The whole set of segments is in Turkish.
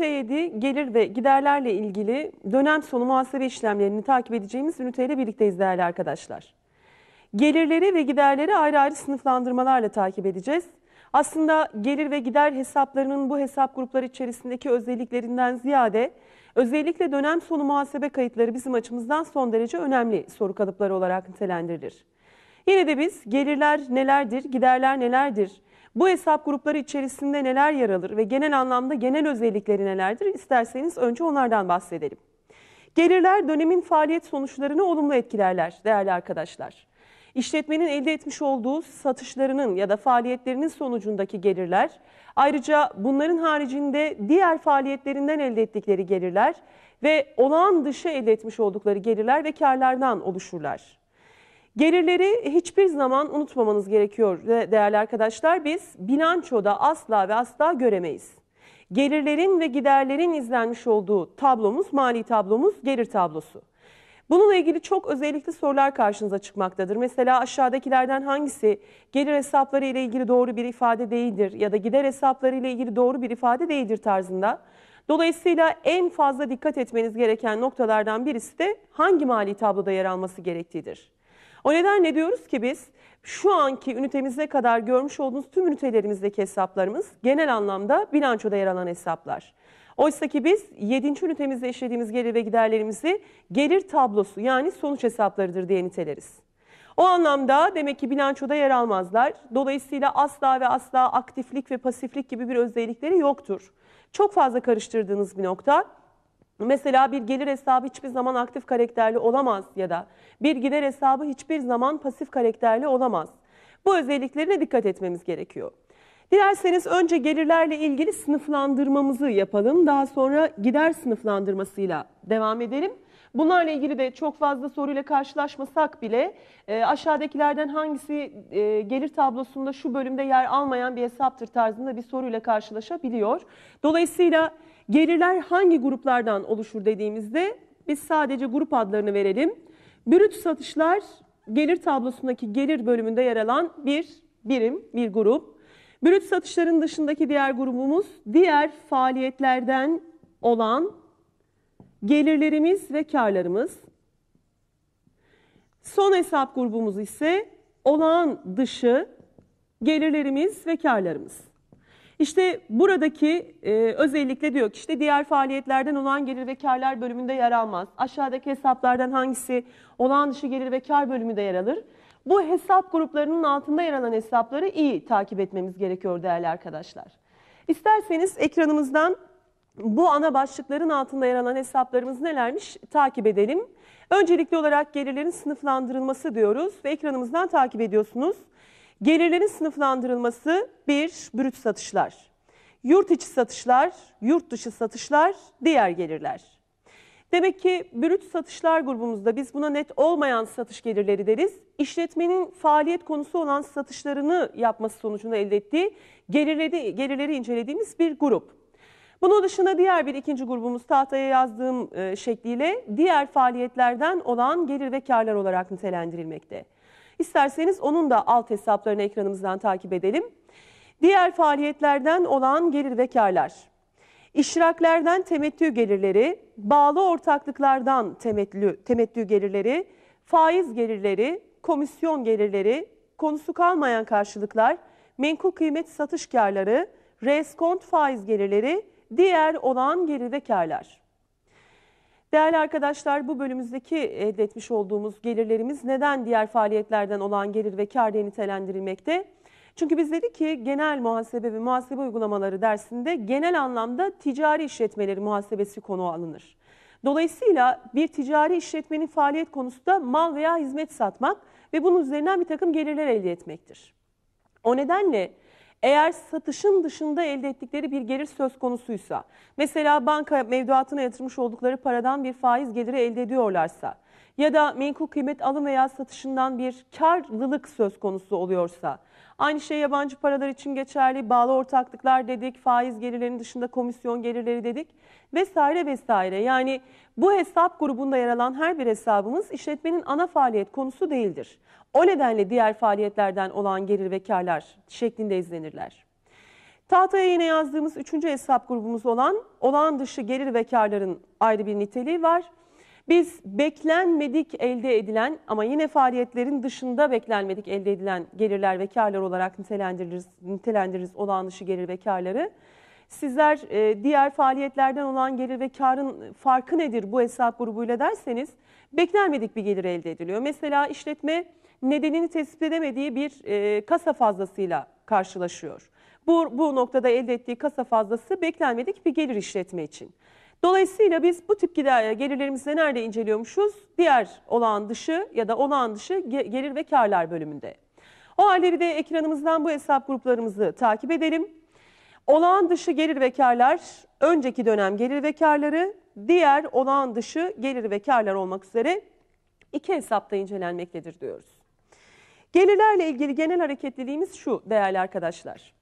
Ünite gelir ve giderlerle ilgili dönem sonu muhasebe işlemlerini takip edeceğimiz üniteyle birlikteyiz değerli arkadaşlar. Gelirleri ve giderleri ayrı ayrı sınıflandırmalarla takip edeceğiz. Aslında gelir ve gider hesaplarının bu hesap grupları içerisindeki özelliklerinden ziyade özellikle dönem sonu muhasebe kayıtları bizim açımızdan son derece önemli soru kalıpları olarak nitelendirilir. Yine de biz gelirler nelerdir, giderler nelerdir, bu hesap grupları içerisinde neler yer alır ve genel anlamda genel özellikleri nelerdir? İsterseniz önce onlardan bahsedelim. Gelirler dönemin faaliyet sonuçlarını olumlu etkilerler değerli arkadaşlar. İşletmenin elde etmiş olduğu satışlarının ya da faaliyetlerinin sonucundaki gelirler, ayrıca bunların haricinde diğer faaliyetlerinden elde ettikleri gelirler ve olağan dışı elde etmiş oldukları gelirler ve karlardan oluşurlar. Gelirleri hiçbir zaman unutmamanız gerekiyor değerli arkadaşlar. Biz bilançoda asla ve asla göremeyiz. Gelirlerin ve giderlerin izlenmiş olduğu tablomuz, mali tablomuz, gelir tablosu. Bununla ilgili çok özellikli sorular karşınıza çıkmaktadır. Mesela aşağıdakilerden hangisi gelir hesapları ile ilgili doğru bir ifade değildir ya da gider hesapları ile ilgili doğru bir ifade değildir tarzında. Dolayısıyla en fazla dikkat etmeniz gereken noktalardan birisi de hangi mali tabloda yer alması gerektiğidir. O nedenle diyoruz ki biz şu anki ünitemize kadar görmüş olduğunuz tüm ünitelerimizdeki hesaplarımız genel anlamda bilançoda yer alan hesaplar. Oysa ki biz 7. ünitemizde işlediğimiz gelir ve giderlerimizi gelir tablosu yani sonuç hesaplarıdır diye niteleriz. O anlamda demek ki bilançoda yer almazlar. Dolayısıyla asla ve asla aktiflik ve pasiflik gibi bir özellikleri yoktur. Çok fazla karıştırdığınız bir nokta. Mesela bir gelir hesabı hiçbir zaman aktif karakterli olamaz ya da bir gider hesabı hiçbir zaman pasif karakterli olamaz. Bu özelliklerine dikkat etmemiz gerekiyor. Dilerseniz önce gelirlerle ilgili sınıflandırmamızı yapalım. Daha sonra gider sınıflandırmasıyla devam edelim. Bunlarla ilgili de çok fazla soruyla karşılaşmasak bile e, aşağıdakilerden hangisi e, gelir tablosunda şu bölümde yer almayan bir hesaptır tarzında bir soruyla karşılaşabiliyor. Dolayısıyla Gelirler hangi gruplardan oluşur dediğimizde biz sadece grup adlarını verelim. Brüt satışlar gelir tablosundaki gelir bölümünde yer alan bir birim, bir grup. Brüt satışların dışındaki diğer grubumuz diğer faaliyetlerden olan gelirlerimiz ve karlarımız. Son hesap grubumuz ise olağan dışı gelirlerimiz ve karlarımız. İşte buradaki e, özellikle diyor ki işte diğer faaliyetlerden olan gelir ve karlar bölümünde yer almaz. Aşağıdaki hesaplardan hangisi olağan dışı gelir ve kar bölümünde yer alır? Bu hesap gruplarının altında yer alan hesapları iyi takip etmemiz gerekiyor değerli arkadaşlar. İsterseniz ekranımızdan bu ana başlıkların altında yer alan hesaplarımız nelermiş takip edelim. Öncelikli olarak gelirlerin sınıflandırılması diyoruz ve ekranımızdan takip ediyorsunuz. Gelirlerin sınıflandırılması 1. Brüt satışlar. Yurt içi satışlar, yurt dışı satışlar, diğer gelirler. Demek ki brüt satışlar grubumuzda biz buna net olmayan satış gelirleri deriz. İşletmenin faaliyet konusu olan satışlarını yapması sonucunda elde ettiği gelirleri, gelirleri incelediğimiz bir grup. Bunun dışında diğer bir ikinci grubumuz tahtaya yazdığım e, şekliyle diğer faaliyetlerden olan gelir ve karlar olarak nitelendirilmekte. İsterseniz onun da alt hesaplarını ekranımızdan takip edelim. Diğer faaliyetlerden olan gelir ve karlar. İşraklerden temettü gelirleri, bağlı ortaklıklardan temettü, temettü gelirleri, faiz gelirleri, komisyon gelirleri, konusu kalmayan karşılıklar, menkul kıymet satış karları, reskont faiz gelirleri, diğer olan geride karlar. Değerli arkadaşlar bu bölümümüzdeki elde etmiş olduğumuz gelirlerimiz neden diğer faaliyetlerden olan gelir ve kar diye nitelendirilmekte? Çünkü biz dedik ki genel muhasebe ve muhasebe uygulamaları dersinde genel anlamda ticari işletmeleri muhasebesi konu alınır. Dolayısıyla bir ticari işletmenin faaliyet konusu da mal veya hizmet satmak ve bunun üzerinden bir takım gelirler elde etmektir. O nedenle eğer satışın dışında elde ettikleri bir gelir söz konusuysa, mesela banka mevduatına yatırmış oldukları paradan bir faiz geliri elde ediyorlarsa ya da menkul kıymet alım veya satışından bir karlılık söz konusu oluyorsa, aynı şey yabancı paralar için geçerli, bağlı ortaklıklar dedik, faiz gelirlerinin dışında komisyon gelirleri dedik vesaire vesaire. Yani bu hesap grubunda yer alan her bir hesabımız işletmenin ana faaliyet konusu değildir. O nedenle diğer faaliyetlerden olan gelir ve karlar şeklinde izlenirler. Tahtaya yine yazdığımız üçüncü hesap grubumuz olan olağan dışı gelir ve karların ayrı bir niteliği var. Biz beklenmedik elde edilen ama yine faaliyetlerin dışında beklenmedik elde edilen gelirler ve karlar olarak nitelendiririz, nitelendiririz olağan dışı gelir ve karları. Sizler e, diğer faaliyetlerden olan gelir ve karın farkı nedir bu hesap grubuyla derseniz beklenmedik bir gelir elde ediliyor. Mesela işletme nedenini tespit edemediği bir e, kasa fazlasıyla karşılaşıyor. Bu, bu noktada elde ettiği kasa fazlası beklenmedik bir gelir işletme için. Dolayısıyla biz bu tip e, gelirlerimizi nerede inceliyormuşuz? Diğer olağan dışı ya da olağan dışı gelir ve karlar bölümünde. O halde bir de ekranımızdan bu hesap gruplarımızı takip edelim. Olağan dışı gelir ve karlar, önceki dönem gelir ve karları, diğer olağan dışı gelir ve karlar olmak üzere iki hesapta incelenmektedir diyoruz. Gelirlerle ilgili genel hareketliliğimiz şu değerli arkadaşlar.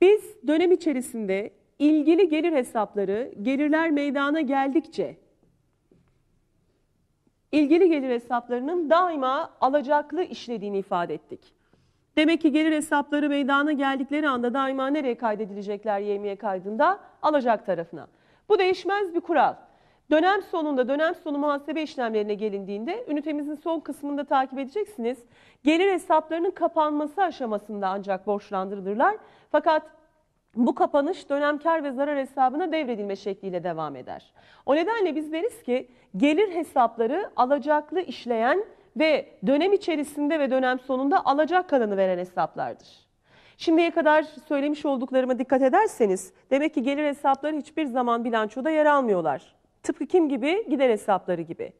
Biz dönem içerisinde ilgili gelir hesapları gelirler meydana geldikçe ilgili gelir hesaplarının daima alacaklı işlediğini ifade ettik. Demek ki gelir hesapları meydana geldikleri anda daima nereye kaydedilecekler YMY kaydında? Alacak tarafına. Bu değişmez bir kural. Dönem sonunda dönem sonu muhasebe işlemlerine gelindiğinde ünitemizin son kısmında takip edeceksiniz. Gelir hesaplarının kapanması aşamasında ancak borçlandırılırlar. Fakat bu kapanış dönem kar ve zarar hesabına devredilme şekliyle devam eder. O nedenle biz deriz ki gelir hesapları alacaklı işleyen ve dönem içerisinde ve dönem sonunda alacak kalanı veren hesaplardır. Şimdiye kadar söylemiş olduklarıma dikkat ederseniz demek ki gelir hesapları hiçbir zaman bilançoda yer almıyorlar. Tıpkı kim gibi? Gider hesapları gibi.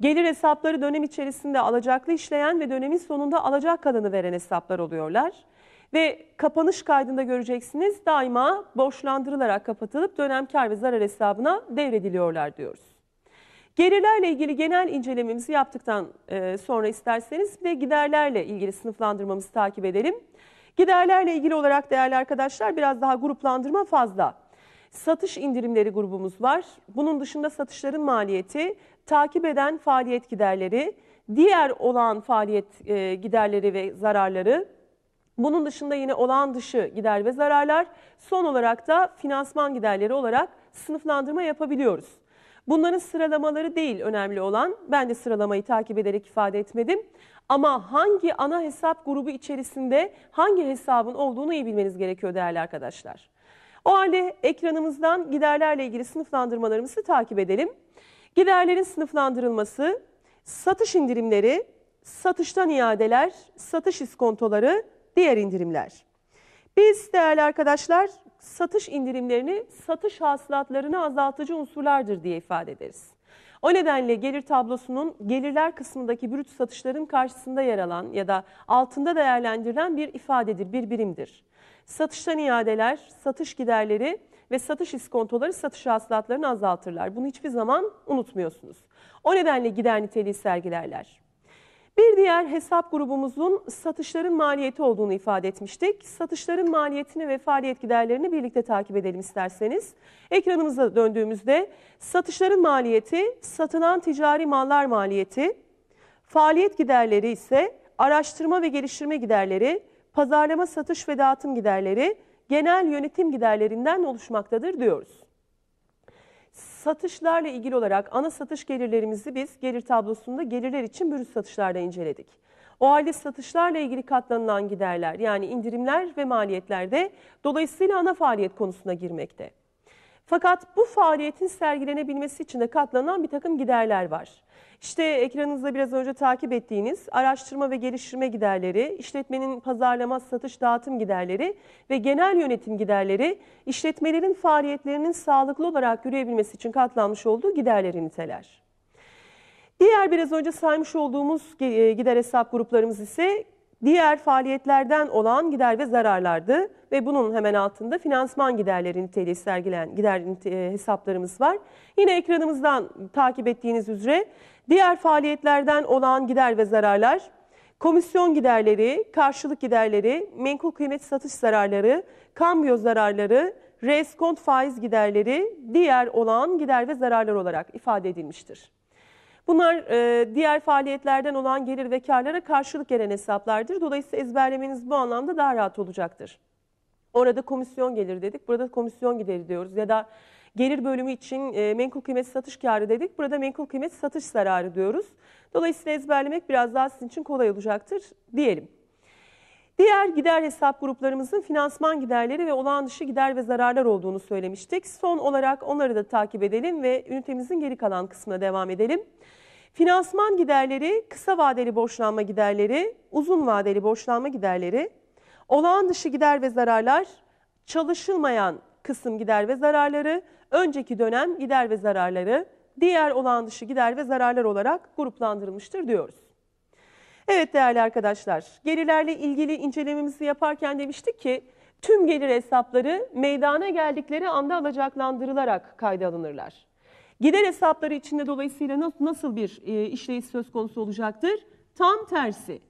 Gelir hesapları dönem içerisinde alacaklı işleyen ve dönemin sonunda alacak kalanı veren hesaplar oluyorlar. Ve kapanış kaydında göreceksiniz daima borçlandırılarak kapatılıp dönem kar ve zarar hesabına devrediliyorlar diyoruz. Gelirlerle ilgili genel incelememizi yaptıktan e, sonra isterseniz bir de giderlerle ilgili sınıflandırmamızı takip edelim. Giderlerle ilgili olarak değerli arkadaşlar biraz daha gruplandırma fazla. Satış indirimleri grubumuz var. Bunun dışında satışların maliyeti, takip eden faaliyet giderleri, diğer olağan faaliyet e, giderleri ve zararları, bunun dışında yine olağan dışı gider ve zararlar, son olarak da finansman giderleri olarak sınıflandırma yapabiliyoruz. Bunların sıralamaları değil önemli olan. Ben de sıralamayı takip ederek ifade etmedim. Ama hangi ana hesap grubu içerisinde hangi hesabın olduğunu iyi bilmeniz gerekiyor değerli arkadaşlar. O halde ekranımızdan giderlerle ilgili sınıflandırmalarımızı takip edelim. Giderlerin sınıflandırılması, satış indirimleri, satıştan iadeler, satış iskontoları, diğer indirimler. Biz değerli arkadaşlar satış indirimlerini satış hasılatlarını azaltıcı unsurlardır diye ifade ederiz. O nedenle gelir tablosunun gelirler kısmındaki brüt satışların karşısında yer alan ya da altında değerlendirilen bir ifadedir, bir birimdir. Satıştan iadeler, satış giderleri ve satış iskontoları satış hasılatlarını azaltırlar. Bunu hiçbir zaman unutmuyorsunuz. O nedenle gider niteliği sergilerler. Bir diğer hesap grubumuzun satışların maliyeti olduğunu ifade etmiştik. Satışların maliyetini ve faaliyet giderlerini birlikte takip edelim isterseniz. Ekranımıza döndüğümüzde satışların maliyeti, satılan ticari mallar maliyeti, faaliyet giderleri ise araştırma ve geliştirme giderleri, pazarlama, satış ve dağıtım giderleri genel yönetim giderlerinden oluşmaktadır diyoruz. Satışlarla ilgili olarak ana satış gelirlerimizi biz gelir tablosunda gelirler için bürüt satışlarda inceledik. O halde satışlarla ilgili katlanılan giderler yani indirimler ve maliyetler de dolayısıyla ana faaliyet konusuna girmekte. Fakat bu faaliyetin sergilenebilmesi için de katlanan bir takım giderler var. İşte ekranınızda biraz önce takip ettiğiniz araştırma ve geliştirme giderleri, işletmenin pazarlama, satış, dağıtım giderleri ve genel yönetim giderleri işletmelerin faaliyetlerinin sağlıklı olarak yürüyebilmesi için katlanmış olduğu giderleri niteler. Diğer biraz önce saymış olduğumuz e, gider hesap gruplarımız ise diğer faaliyetlerden olan gider ve zararlardı ve bunun hemen altında finansman giderleri niteliği sergilen gider e, hesaplarımız var. Yine ekranımızdan takip ettiğiniz üzere diğer faaliyetlerden olan gider ve zararlar, komisyon giderleri, karşılık giderleri, menkul kıymet satış zararları, kambiyo zararları, reskont faiz giderleri, diğer olan gider ve zararlar olarak ifade edilmiştir. Bunlar e, diğer faaliyetlerden olan gelir ve karlara karşılık gelen hesaplardır. Dolayısıyla ezberlemeniz bu anlamda daha rahat olacaktır. Orada komisyon gelir dedik, burada komisyon gideri diyoruz ya da gelir bölümü için e, menkul kıymet satış karı dedik. Burada menkul kıymet satış zararı diyoruz. Dolayısıyla ezberlemek biraz daha sizin için kolay olacaktır diyelim. Diğer gider hesap gruplarımızın finansman giderleri ve olağan dışı gider ve zararlar olduğunu söylemiştik. Son olarak onları da takip edelim ve ünitemizin geri kalan kısmına devam edelim. Finansman giderleri, kısa vadeli borçlanma giderleri, uzun vadeli borçlanma giderleri, olağan dışı gider ve zararlar, çalışılmayan kısım gider ve zararları, önceki dönem gider ve zararları, diğer olağan dışı gider ve zararlar olarak gruplandırılmıştır diyoruz. Evet değerli arkadaşlar, gelirlerle ilgili incelememizi yaparken demiştik ki tüm gelir hesapları meydana geldikleri anda alacaklandırılarak kayda alınırlar. Gider hesapları içinde dolayısıyla nasıl bir e, işleyiş söz konusu olacaktır? Tam tersi.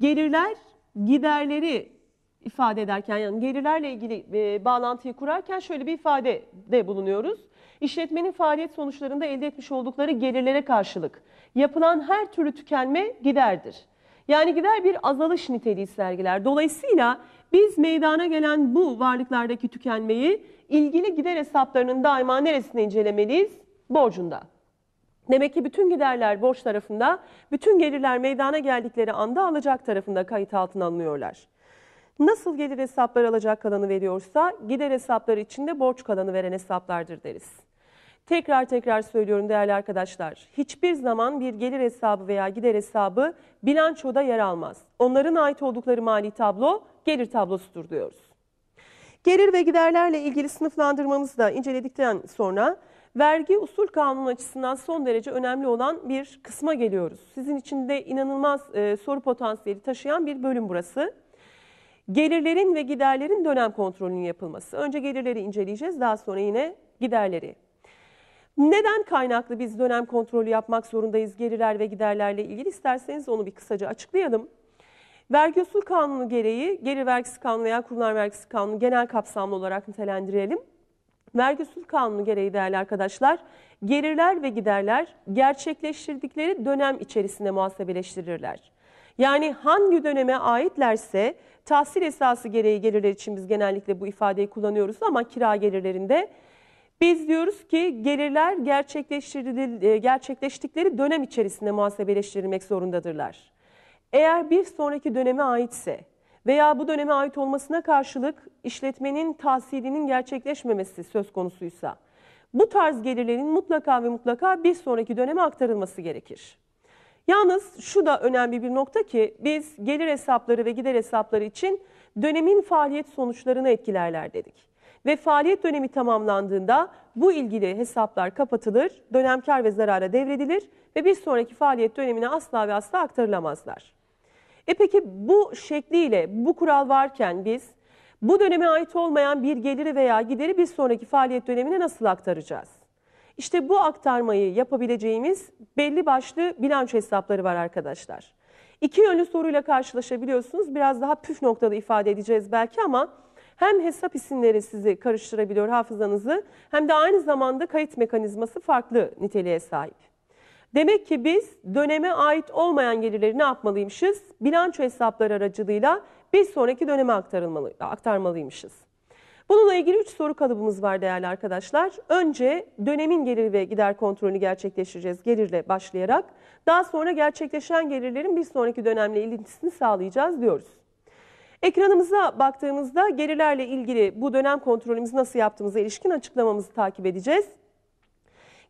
Gelirler giderleri ifade ederken yani gelirlerle ilgili e, bağlantıyı kurarken şöyle bir ifade de bulunuyoruz. İşletmenin faaliyet sonuçlarında elde etmiş oldukları gelirlere karşılık yapılan her türlü tükenme giderdir. Yani gider bir azalış niteliği sergiler. Dolayısıyla biz meydana gelen bu varlıklardaki tükenmeyi ilgili gider hesaplarının daima neresinde incelemeliyiz? Borcunda. Demek ki bütün giderler borç tarafında, bütün gelirler meydana geldikleri anda alacak tarafında kayıt altına alınıyorlar. Nasıl gelir hesapları alacak kalanı veriyorsa gider hesapları içinde borç kalanı veren hesaplardır deriz. Tekrar tekrar söylüyorum değerli arkadaşlar. Hiçbir zaman bir gelir hesabı veya gider hesabı bilançoda yer almaz. Onların ait oldukları mali tablo gelir tablosudur diyoruz. Gelir ve giderlerle ilgili sınıflandırmamızı da inceledikten sonra vergi usul kanunu açısından son derece önemli olan bir kısma geliyoruz. Sizin için de inanılmaz e, soru potansiyeli taşıyan bir bölüm burası. Gelirlerin ve giderlerin dönem kontrolünün yapılması. Önce gelirleri inceleyeceğiz daha sonra yine giderleri. Neden kaynaklı biz dönem kontrolü yapmak zorundayız gelirler ve giderlerle ilgili? isterseniz onu bir kısaca açıklayalım. Vergi usul kanunu gereği gelir vergisi kanunu veya kurumlar vergisi kanunu genel kapsamlı olarak nitelendirelim. Vergi usul kanunu gereği değerli arkadaşlar gelirler ve giderler gerçekleştirdikleri dönem içerisinde muhasebeleştirirler. Yani hangi döneme aitlerse tahsil esası gereği gelirler için biz genellikle bu ifadeyi kullanıyoruz ama kira gelirlerinde biz diyoruz ki gelirler e, gerçekleştikleri dönem içerisinde muhasebeleştirilmek zorundadırlar. Eğer bir sonraki döneme aitse veya bu döneme ait olmasına karşılık işletmenin tahsilinin gerçekleşmemesi söz konusuysa bu tarz gelirlerin mutlaka ve mutlaka bir sonraki döneme aktarılması gerekir. Yalnız şu da önemli bir nokta ki biz gelir hesapları ve gider hesapları için dönemin faaliyet sonuçlarını etkilerler dedik ve faaliyet dönemi tamamlandığında bu ilgili hesaplar kapatılır, dönem kar ve zarara devredilir ve bir sonraki faaliyet dönemine asla ve asla aktarılamazlar. E peki bu şekliyle bu kural varken biz bu döneme ait olmayan bir geliri veya gideri bir sonraki faaliyet dönemine nasıl aktaracağız? İşte bu aktarmayı yapabileceğimiz belli başlı bilanço hesapları var arkadaşlar. İki yönlü soruyla karşılaşabiliyorsunuz. Biraz daha püf noktada ifade edeceğiz belki ama hem hesap isimleri sizi karıştırabiliyor hafızanızı hem de aynı zamanda kayıt mekanizması farklı niteliğe sahip. Demek ki biz döneme ait olmayan gelirleri ne yapmalıymışız? Bilanço hesapları aracılığıyla bir sonraki döneme aktarılmalı, aktarmalıymışız. Bununla ilgili 3 soru kalıbımız var değerli arkadaşlar. Önce dönemin gelir ve gider kontrolünü gerçekleştireceğiz gelirle başlayarak. Daha sonra gerçekleşen gelirlerin bir sonraki dönemle ilintisini sağlayacağız diyoruz. Ekranımıza baktığımızda gelirlerle ilgili bu dönem kontrolümüz nasıl yaptığımıza ilişkin açıklamamızı takip edeceğiz.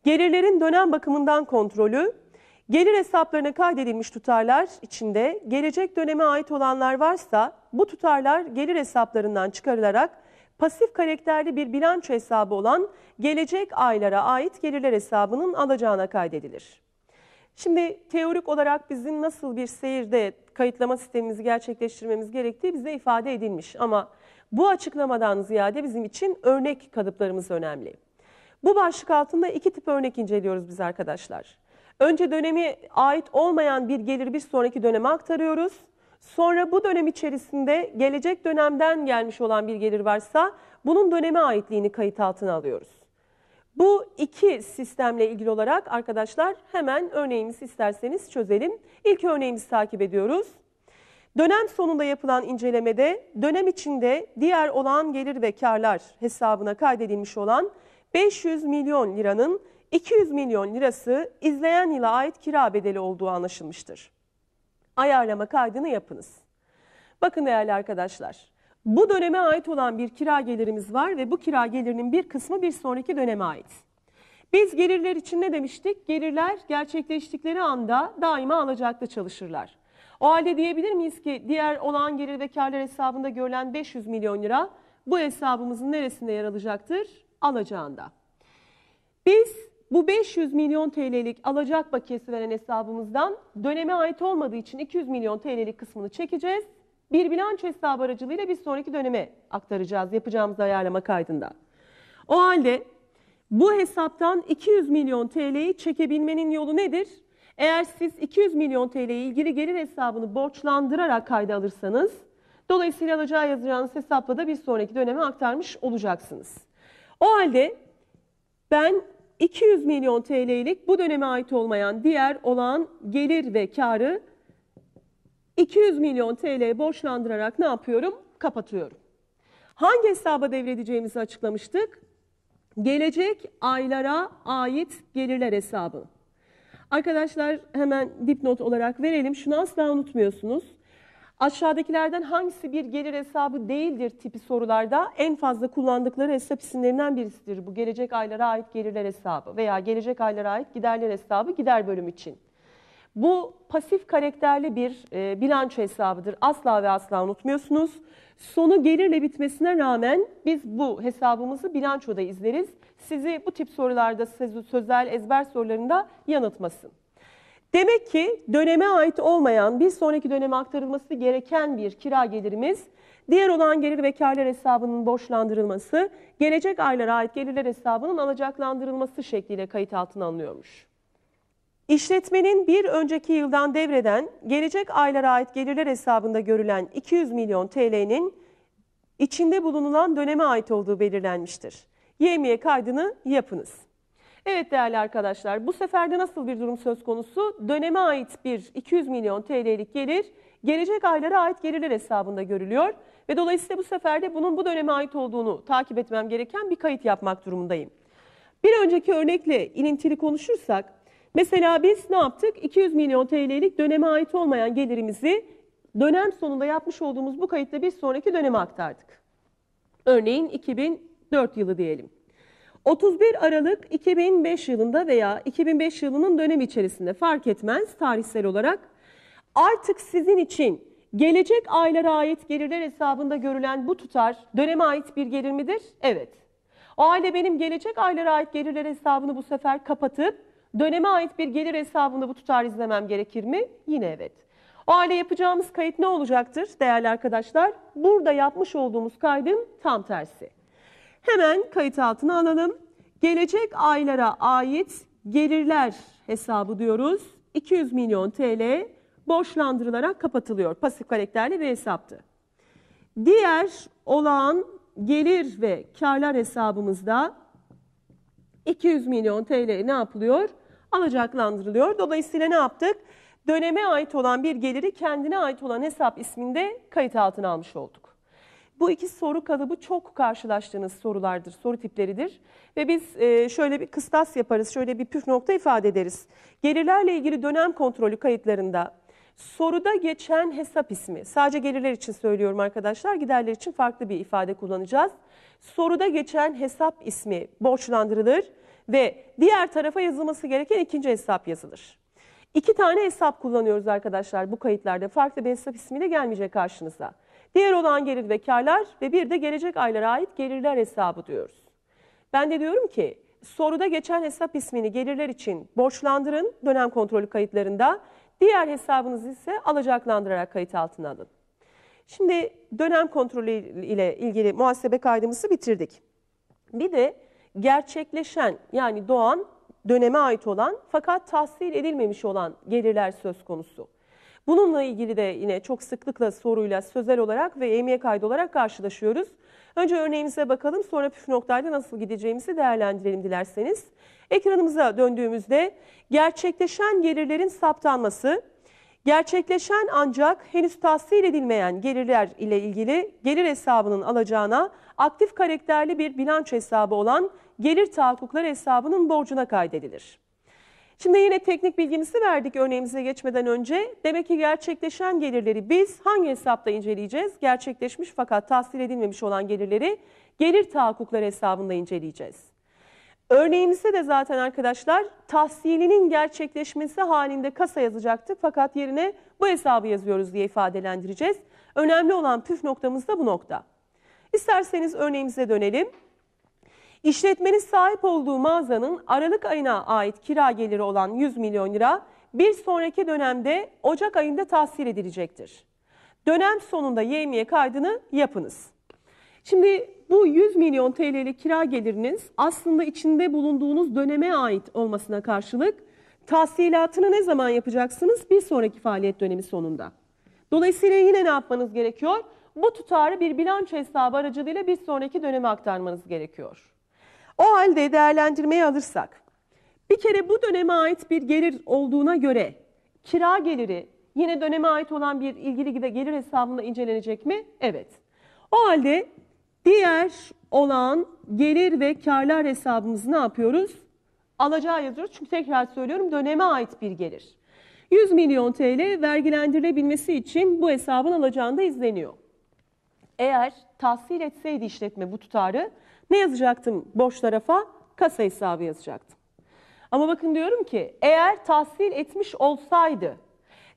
Gelirlerin dönem bakımından kontrolü, gelir hesaplarına kaydedilmiş tutarlar içinde gelecek döneme ait olanlar varsa bu tutarlar gelir hesaplarından çıkarılarak pasif karakterli bir bilanço hesabı olan gelecek aylara ait gelirler hesabının alacağına kaydedilir. Şimdi teorik olarak bizim nasıl bir seyirde kayıtlama sistemimizi gerçekleştirmemiz gerektiği bize ifade edilmiş. Ama bu açıklamadan ziyade bizim için örnek kalıplarımız önemli. Bu başlık altında iki tip örnek inceliyoruz biz arkadaşlar. Önce dönemi ait olmayan bir gelir bir sonraki döneme aktarıyoruz. Sonra bu dönem içerisinde gelecek dönemden gelmiş olan bir gelir varsa bunun döneme aitliğini kayıt altına alıyoruz. Bu iki sistemle ilgili olarak arkadaşlar hemen örneğimizi isterseniz çözelim. İlk örneğimizi takip ediyoruz. Dönem sonunda yapılan incelemede dönem içinde diğer olan gelir ve karlar hesabına kaydedilmiş olan 500 milyon liranın 200 milyon lirası izleyen yıla ait kira bedeli olduğu anlaşılmıştır. Ayarlama kaydını yapınız. Bakın değerli arkadaşlar, bu döneme ait olan bir kira gelirimiz var ve bu kira gelirinin bir kısmı bir sonraki döneme ait. Biz gelirler için ne demiştik? Gelirler gerçekleştikleri anda daima alacaklı çalışırlar. O halde diyebilir miyiz ki diğer olan gelir ve karlar hesabında görülen 500 milyon lira bu hesabımızın neresinde yer alacaktır? Alacağında. Biz bu 500 milyon TL'lik alacak bakiyesi veren hesabımızdan döneme ait olmadığı için 200 milyon TL'lik kısmını çekeceğiz bir bilanço hesabı aracılığıyla bir sonraki döneme aktaracağız yapacağımız ayarlama kaydında. O halde bu hesaptan 200 milyon TL'yi çekebilmenin yolu nedir? Eğer siz 200 milyon TL ilgili gelir hesabını borçlandırarak kayda alırsanız, dolayısıyla alacağı yazacağınız hesapla da bir sonraki döneme aktarmış olacaksınız. O halde ben 200 milyon TL'lik bu döneme ait olmayan diğer olan gelir ve karı 200 milyon TL borçlandırarak ne yapıyorum? Kapatıyorum. Hangi hesaba devredeceğimizi açıklamıştık? Gelecek aylara ait gelirler hesabı. Arkadaşlar hemen dipnot olarak verelim. Şunu asla unutmuyorsunuz. Aşağıdakilerden hangisi bir gelir hesabı değildir tipi sorularda en fazla kullandıkları hesap isimlerinden birisidir. Bu gelecek aylara ait gelirler hesabı veya gelecek aylara ait giderler hesabı gider bölüm için. Bu pasif karakterli bir e, bilanço hesabıdır. Asla ve asla unutmuyorsunuz. Sonu gelirle bitmesine rağmen biz bu hesabımızı bilançoda izleriz. Sizi bu tip sorularda, sözel ezber sorularında yanıltmasın. Demek ki döneme ait olmayan, bir sonraki döneme aktarılması gereken bir kira gelirimiz, diğer olan gelir ve karlar hesabının borçlandırılması, gelecek aylara ait gelirler hesabının alacaklandırılması şekliyle kayıt altına alınıyormuş. İşletmenin bir önceki yıldan devreden gelecek aylara ait gelirler hesabında görülen 200 milyon TL'nin içinde bulunulan döneme ait olduğu belirlenmiştir. YMİ kaydını yapınız. Evet değerli arkadaşlar bu sefer de nasıl bir durum söz konusu? Döneme ait bir 200 milyon TL'lik gelir gelecek aylara ait gelirler hesabında görülüyor. Ve dolayısıyla bu sefer de bunun bu döneme ait olduğunu takip etmem gereken bir kayıt yapmak durumundayım. Bir önceki örnekle ilintili konuşursak Mesela biz ne yaptık? 200 milyon TL'lik döneme ait olmayan gelirimizi dönem sonunda yapmış olduğumuz bu kayıtta bir sonraki döneme aktardık. Örneğin 2004 yılı diyelim. 31 Aralık 2005 yılında veya 2005 yılının dönem içerisinde fark etmez tarihsel olarak artık sizin için gelecek aylara ait gelirler hesabında görülen bu tutar döneme ait bir gelir midir? Evet. O aile benim gelecek aylara ait gelirler hesabını bu sefer kapatıp Döneme ait bir gelir hesabında bu tutar izlemem gerekir mi? Yine evet. O halde yapacağımız kayıt ne olacaktır değerli arkadaşlar? Burada yapmış olduğumuz kaydın tam tersi. Hemen kayıt altına alalım. Gelecek aylara ait gelirler hesabı diyoruz. 200 milyon TL borçlandırılarak kapatılıyor. Pasif karakterli bir hesaptı. Diğer olağan gelir ve karlar hesabımızda 200 milyon TL ne yapılıyor? Alacaklandırılıyor. Dolayısıyla ne yaptık? Döneme ait olan bir geliri kendine ait olan hesap isminde kayıt altına almış olduk. Bu iki soru kalıbı çok karşılaştığınız sorulardır, soru tipleridir. Ve biz e, şöyle bir kıstas yaparız, şöyle bir püf nokta ifade ederiz. Gelirlerle ilgili dönem kontrolü kayıtlarında soruda geçen hesap ismi, sadece gelirler için söylüyorum arkadaşlar, giderler için farklı bir ifade kullanacağız soruda geçen hesap ismi borçlandırılır ve diğer tarafa yazılması gereken ikinci hesap yazılır. İki tane hesap kullanıyoruz arkadaşlar bu kayıtlarda. Farklı bir hesap ismiyle gelmeyecek karşınıza. Diğer olan gelir ve karlar ve bir de gelecek aylara ait gelirler hesabı diyoruz. Ben de diyorum ki soruda geçen hesap ismini gelirler için borçlandırın dönem kontrolü kayıtlarında. Diğer hesabınız ise alacaklandırarak kayıt altına alın. Şimdi dönem kontrolü ile ilgili muhasebe kaydımızı bitirdik. Bir de gerçekleşen yani doğan döneme ait olan fakat tahsil edilmemiş olan gelirler söz konusu. Bununla ilgili de yine çok sıklıkla soruyla sözel olarak ve emniyet kaydı olarak karşılaşıyoruz. Önce örneğimize bakalım sonra püf noktayla nasıl gideceğimizi değerlendirelim dilerseniz. Ekranımıza döndüğümüzde gerçekleşen gelirlerin saptanması Gerçekleşen ancak henüz tahsil edilmeyen gelirler ile ilgili gelir hesabının alacağına aktif karakterli bir bilanço hesabı olan gelir tahakkukları hesabının borcuna kaydedilir. Şimdi yine teknik bilgimizi verdik örneğimize geçmeden önce. Demek ki gerçekleşen gelirleri biz hangi hesapta inceleyeceğiz? Gerçekleşmiş fakat tahsil edilmemiş olan gelirleri gelir tahakkukları hesabında inceleyeceğiz. Örneğimizde de zaten arkadaşlar tahsilinin gerçekleşmesi halinde kasa yazacaktık fakat yerine bu hesabı yazıyoruz diye ifadelendireceğiz. Önemli olan püf noktamız da bu nokta. İsterseniz örneğimize dönelim. İşletmenin sahip olduğu mağazanın Aralık ayına ait kira geliri olan 100 milyon lira bir sonraki dönemde Ocak ayında tahsil edilecektir. Dönem sonunda YMİ kaydını yapınız. Şimdi bu 100 milyon TL'lik kira geliriniz aslında içinde bulunduğunuz döneme ait olmasına karşılık tahsilatını ne zaman yapacaksınız? Bir sonraki faaliyet dönemi sonunda. Dolayısıyla yine ne yapmanız gerekiyor? Bu tutarı bir bilanço hesabı aracılığıyla bir sonraki döneme aktarmanız gerekiyor. O halde değerlendirmeye alırsak, bir kere bu döneme ait bir gelir olduğuna göre kira geliri yine döneme ait olan bir ilgili gide gelir hesabında incelenecek mi? Evet. O halde Diğer olan gelir ve karlar hesabımızı ne yapıyoruz? Alacağı yazıyoruz. Çünkü tekrar söylüyorum döneme ait bir gelir. 100 milyon TL vergilendirilebilmesi için bu hesabın alacağında izleniyor. Eğer tahsil etseydi işletme bu tutarı ne yazacaktım boş tarafa? Kasa hesabı yazacaktım. Ama bakın diyorum ki eğer tahsil etmiş olsaydı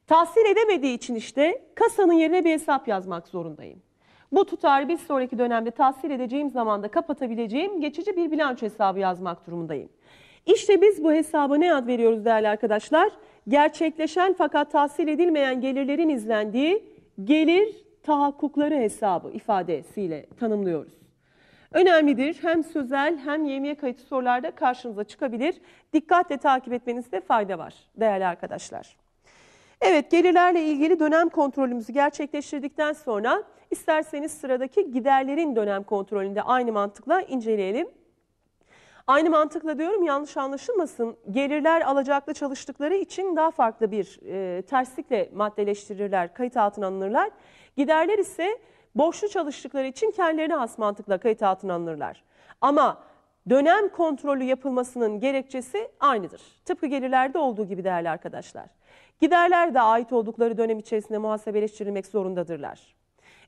tahsil edemediği için işte kasanın yerine bir hesap yazmak zorundayım. Bu tutarı bir sonraki dönemde tahsil edeceğim zamanda kapatabileceğim geçici bir bilanço hesabı yazmak durumundayım. İşte biz bu hesaba ne ad veriyoruz değerli arkadaşlar? Gerçekleşen fakat tahsil edilmeyen gelirlerin izlendiği gelir tahakkukları hesabı ifadesiyle tanımlıyoruz. Önemlidir. Hem sözel hem yemiye kayıtlı sorularda karşınıza çıkabilir. Dikkatle takip etmenizde fayda var değerli arkadaşlar. Evet gelirlerle ilgili dönem kontrolümüzü gerçekleştirdikten sonra isterseniz sıradaki giderlerin dönem kontrolünde aynı mantıkla inceleyelim. Aynı mantıkla diyorum yanlış anlaşılmasın. Gelirler alacaklı çalıştıkları için daha farklı bir e, terslikle maddeleştirirler, kayıt altına alınırlar. Giderler ise borçlu çalıştıkları için kendilerine has mantıkla kayıt altına alınırlar. Ama dönem kontrolü yapılmasının gerekçesi aynıdır. Tıpkı gelirlerde olduğu gibi değerli arkadaşlar. Giderler de ait oldukları dönem içerisinde muhasebeleştirilmek zorundadırlar.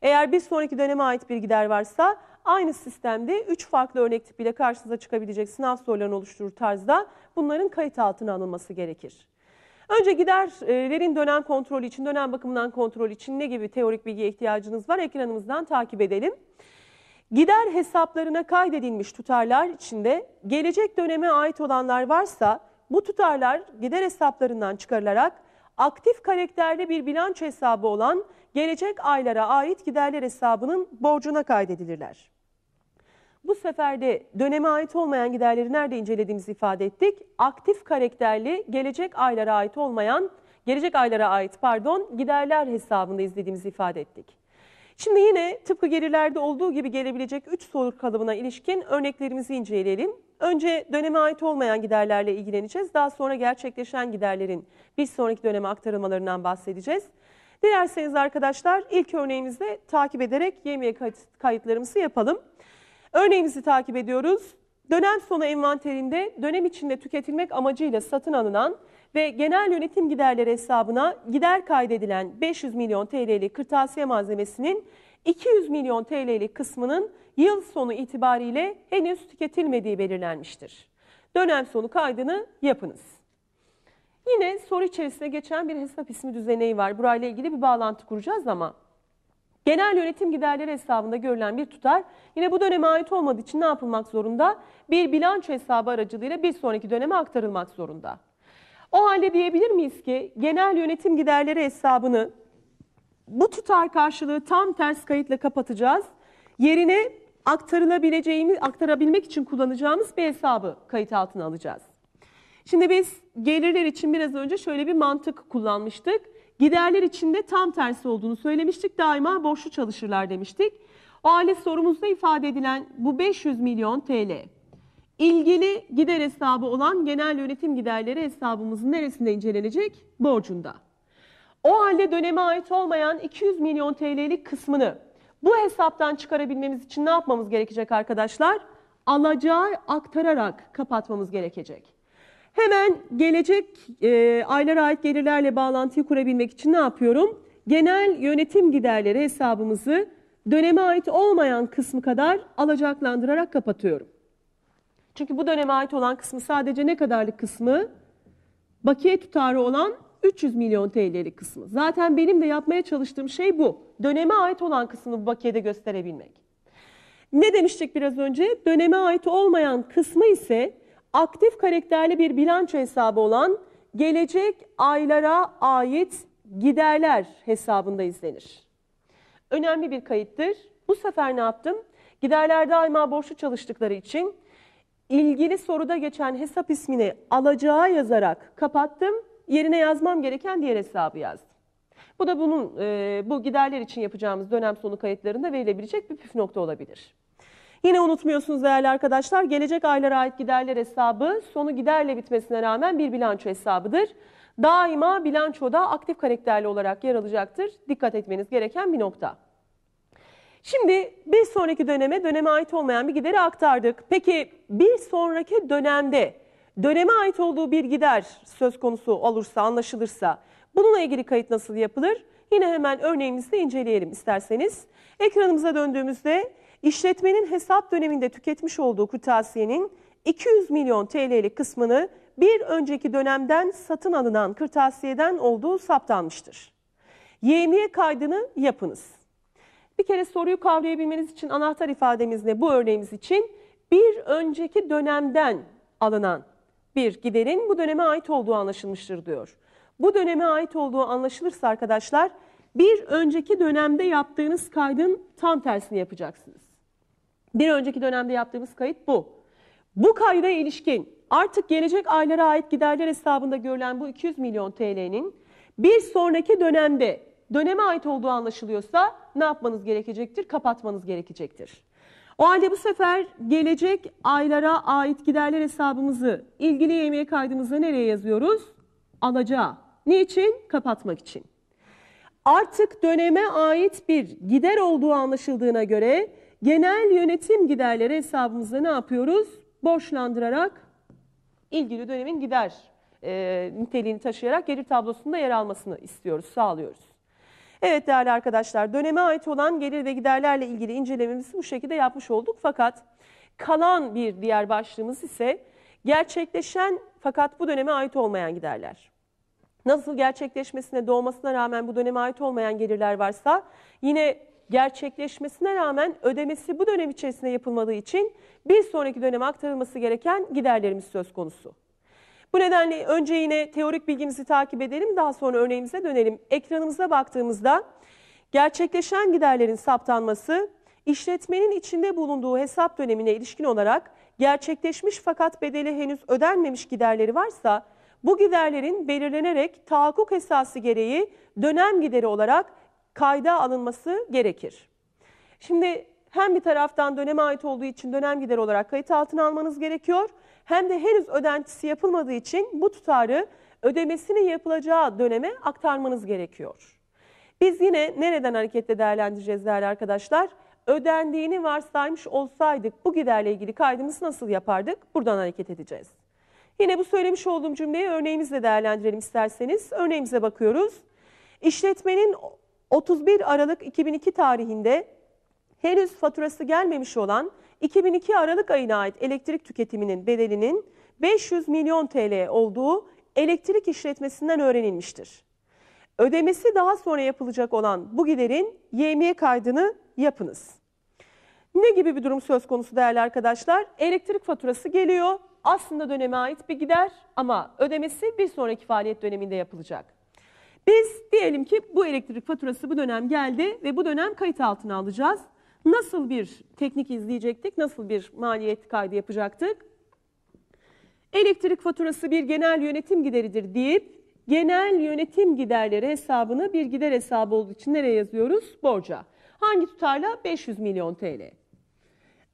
Eğer bir sonraki döneme ait bir gider varsa aynı sistemde 3 farklı örnek tipiyle karşınıza çıkabilecek sınav sorularını oluşturur tarzda bunların kayıt altına alınması gerekir. Önce giderlerin e, dönem kontrolü için, dönem bakımından kontrol için ne gibi teorik bilgiye ihtiyacınız var ekranımızdan takip edelim. Gider hesaplarına kaydedilmiş tutarlar içinde gelecek döneme ait olanlar varsa bu tutarlar gider hesaplarından çıkarılarak aktif karakterli bir bilanç hesabı olan gelecek aylara ait giderler hesabının borcuna kaydedilirler. Bu sefer de döneme ait olmayan giderleri nerede incelediğimizi ifade ettik. Aktif karakterli gelecek aylara ait olmayan, gelecek aylara ait pardon, giderler hesabında izlediğimizi ifade ettik. Şimdi yine tıpkı gelirlerde olduğu gibi gelebilecek 3 soru kalıbına ilişkin örneklerimizi inceleyelim. Önce döneme ait olmayan giderlerle ilgileneceğiz. Daha sonra gerçekleşen giderlerin bir sonraki döneme aktarılmalarından bahsedeceğiz. Dilerseniz arkadaşlar ilk örneğimizde takip ederek yemeğe kayıtlarımızı yapalım. Örneğimizi takip ediyoruz. Dönem sonu envanterinde dönem içinde tüketilmek amacıyla satın alınan ve genel yönetim giderleri hesabına gider kaydedilen 500 milyon TL'lik kırtasiye malzemesinin 200 milyon TL'lik kısmının yıl sonu itibariyle henüz tüketilmediği belirlenmiştir. Dönem sonu kaydını yapınız. Yine soru içerisinde geçen bir hesap ismi düzeneği var. Burayla ilgili bir bağlantı kuracağız ama Genel yönetim giderleri hesabında görülen bir tutar yine bu döneme ait olmadığı için ne yapılmak zorunda? Bir bilanço hesabı aracılığıyla bir sonraki döneme aktarılmak zorunda. O halde diyebilir miyiz ki genel yönetim giderleri hesabını bu tutar karşılığı tam ters kayıtla kapatacağız. Yerine aktarılabileceğimiz, aktarabilmek için kullanacağımız bir hesabı kayıt altına alacağız. Şimdi biz gelirler için biraz önce şöyle bir mantık kullanmıştık. Giderler için de tam tersi olduğunu söylemiştik. Daima borçlu çalışırlar demiştik. O halde sorumuzda ifade edilen bu 500 milyon TL İlgili gider hesabı olan genel yönetim giderleri hesabımızın neresinde incelenecek? Borcunda. O halde döneme ait olmayan 200 milyon TL'lik kısmını bu hesaptan çıkarabilmemiz için ne yapmamız gerekecek arkadaşlar? Alacağı aktararak kapatmamız gerekecek. Hemen gelecek e, aylara ait gelirlerle bağlantıyı kurabilmek için ne yapıyorum? Genel yönetim giderleri hesabımızı döneme ait olmayan kısmı kadar alacaklandırarak kapatıyorum. Çünkü bu döneme ait olan kısmı sadece ne kadarlık kısmı? Bakiye tutarı olan 300 milyon TL'lik kısmı. Zaten benim de yapmaya çalıştığım şey bu. Döneme ait olan kısmını bu bakiyede gösterebilmek. Ne demiştik biraz önce? Döneme ait olmayan kısmı ise aktif karakterli bir bilanço hesabı olan gelecek aylara ait giderler hesabında izlenir. Önemli bir kayıttır. Bu sefer ne yaptım? Giderler daima borçlu çalıştıkları için ilgili soruda geçen hesap ismini alacağı yazarak kapattım. Yerine yazmam gereken diğer hesabı yazdım. Bu da bunun e, bu giderler için yapacağımız dönem sonu kayıtlarında verilebilecek bir püf nokta olabilir. Yine unutmuyorsunuz değerli arkadaşlar gelecek aylara ait giderler hesabı sonu giderle bitmesine rağmen bir bilanço hesabıdır. Daima bilançoda aktif karakterli olarak yer alacaktır. Dikkat etmeniz gereken bir nokta. Şimdi bir sonraki döneme döneme ait olmayan bir gideri aktardık. Peki bir sonraki dönemde döneme ait olduğu bir gider söz konusu olursa, anlaşılırsa bununla ilgili kayıt nasıl yapılır? Yine hemen örneğimizi inceleyelim isterseniz. Ekranımıza döndüğümüzde işletmenin hesap döneminde tüketmiş olduğu kırtasiyenin 200 milyon TL'lik kısmını bir önceki dönemden satın alınan kırtasiyeden olduğu saptanmıştır. YMİ e kaydını yapınız. Bir kere soruyu kavrayabilmeniz için anahtar ifademiz ne? Bu örneğimiz için bir önceki dönemden alınan bir giderin bu döneme ait olduğu anlaşılmıştır diyor. Bu döneme ait olduğu anlaşılırsa arkadaşlar bir önceki dönemde yaptığınız kaydın tam tersini yapacaksınız. Bir önceki dönemde yaptığımız kayıt bu. Bu kayda ilişkin artık gelecek aylara ait giderler hesabında görülen bu 200 milyon TL'nin bir sonraki dönemde döneme ait olduğu anlaşılıyorsa ne yapmanız gerekecektir? Kapatmanız gerekecektir. O halde bu sefer gelecek aylara ait giderler hesabımızı ilgili yemeğe kaydımızda nereye yazıyoruz? Alacağı. Niçin? Kapatmak için. Artık döneme ait bir gider olduğu anlaşıldığına göre genel yönetim giderleri hesabımızda ne yapıyoruz? Borçlandırarak ilgili dönemin gider e, niteliğini taşıyarak gelir tablosunda yer almasını istiyoruz, sağlıyoruz. Evet değerli arkadaşlar döneme ait olan gelir ve giderlerle ilgili incelememizi bu şekilde yapmış olduk. Fakat kalan bir diğer başlığımız ise gerçekleşen fakat bu döneme ait olmayan giderler. Nasıl gerçekleşmesine doğmasına rağmen bu döneme ait olmayan gelirler varsa yine gerçekleşmesine rağmen ödemesi bu dönem içerisinde yapılmadığı için bir sonraki döneme aktarılması gereken giderlerimiz söz konusu. Bu nedenle önce yine teorik bilgimizi takip edelim daha sonra örneğimize dönelim. Ekranımıza baktığımızda gerçekleşen giderlerin saptanması işletmenin içinde bulunduğu hesap dönemine ilişkin olarak gerçekleşmiş fakat bedeli henüz ödenmemiş giderleri varsa bu giderlerin belirlenerek tahakkuk esası gereği dönem gideri olarak kayda alınması gerekir. Şimdi hem bir taraftan döneme ait olduğu için dönem gideri olarak kayıt altına almanız gerekiyor hem de henüz ödentisi yapılmadığı için bu tutarı ödemesinin yapılacağı döneme aktarmanız gerekiyor. Biz yine nereden hareketle değerlendireceğiz değerli arkadaşlar? Ödendiğini varsaymış olsaydık bu giderle ilgili kaydımızı nasıl yapardık? Buradan hareket edeceğiz. Yine bu söylemiş olduğum cümleyi örneğimizle değerlendirelim isterseniz. Örneğimize bakıyoruz. İşletmenin 31 Aralık 2002 tarihinde henüz faturası gelmemiş olan 2002 Aralık ayına ait elektrik tüketiminin bedelinin 500 milyon TL olduğu elektrik işletmesinden öğrenilmiştir. Ödemesi daha sonra yapılacak olan bu giderin YMİ kaydını yapınız. Ne gibi bir durum söz konusu değerli arkadaşlar? Elektrik faturası geliyor. Aslında döneme ait bir gider ama ödemesi bir sonraki faaliyet döneminde yapılacak. Biz diyelim ki bu elektrik faturası bu dönem geldi ve bu dönem kayıt altına alacağız nasıl bir teknik izleyecektik, nasıl bir maliyet kaydı yapacaktık? Elektrik faturası bir genel yönetim gideridir deyip genel yönetim giderleri hesabını bir gider hesabı olduğu için nereye yazıyoruz? Borca. Hangi tutarla? 500 milyon TL.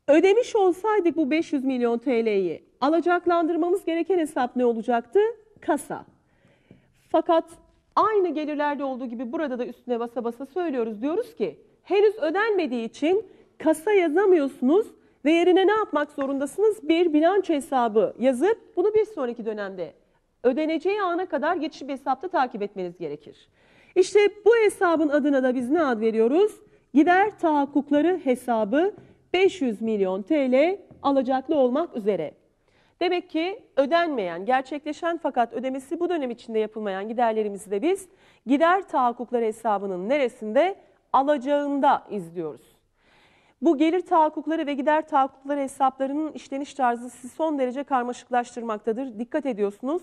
Ödemiş olsaydık bu 500 milyon TL'yi alacaklandırmamız gereken hesap ne olacaktı? Kasa. Fakat aynı gelirlerde olduğu gibi burada da üstüne basa basa söylüyoruz. Diyoruz ki henüz ödenmediği için kasa yazamıyorsunuz ve yerine ne yapmak zorundasınız? Bir bilanço hesabı yazıp bunu bir sonraki dönemde ödeneceği ana kadar geçiş bir hesapta takip etmeniz gerekir. İşte bu hesabın adına da biz ne ad veriyoruz? Gider tahakkukları hesabı 500 milyon TL alacaklı olmak üzere. Demek ki ödenmeyen, gerçekleşen fakat ödemesi bu dönem içinde yapılmayan giderlerimizi de biz gider tahakkukları hesabının neresinde? alacağında izliyoruz. Bu gelir tahakkukları ve gider tahakkukları hesaplarının işleniş tarzı sizi son derece karmaşıklaştırmaktadır. Dikkat ediyorsunuz.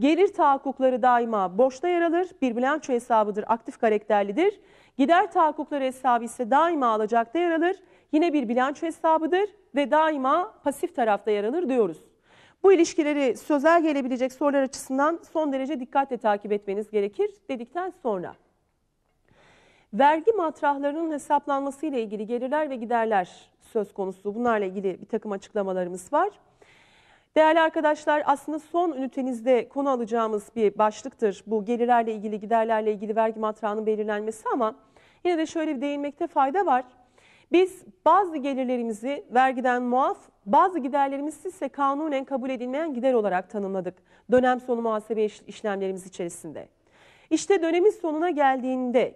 Gelir tahakkukları daima boşta yer alır, bir bilanço hesabıdır, aktif karakterlidir. Gider tahakkukları hesabı ise daima alacakta yer alır, yine bir bilanço hesabıdır ve daima pasif tarafta yer alır diyoruz. Bu ilişkileri sözel gelebilecek sorular açısından son derece dikkatle takip etmeniz gerekir dedikten sonra. Vergi matrahlarının hesaplanması ile ilgili gelirler ve giderler söz konusu. Bunlarla ilgili bir takım açıklamalarımız var. Değerli arkadaşlar aslında son ünitenizde konu alacağımız bir başlıktır. Bu gelirlerle ilgili giderlerle ilgili vergi matrahının belirlenmesi ama yine de şöyle bir değinmekte fayda var. Biz bazı gelirlerimizi vergiden muaf, bazı giderlerimiz ise kanunen kabul edilmeyen gider olarak tanımladık. Dönem sonu muhasebe işlemlerimiz içerisinde. İşte dönemin sonuna geldiğinde,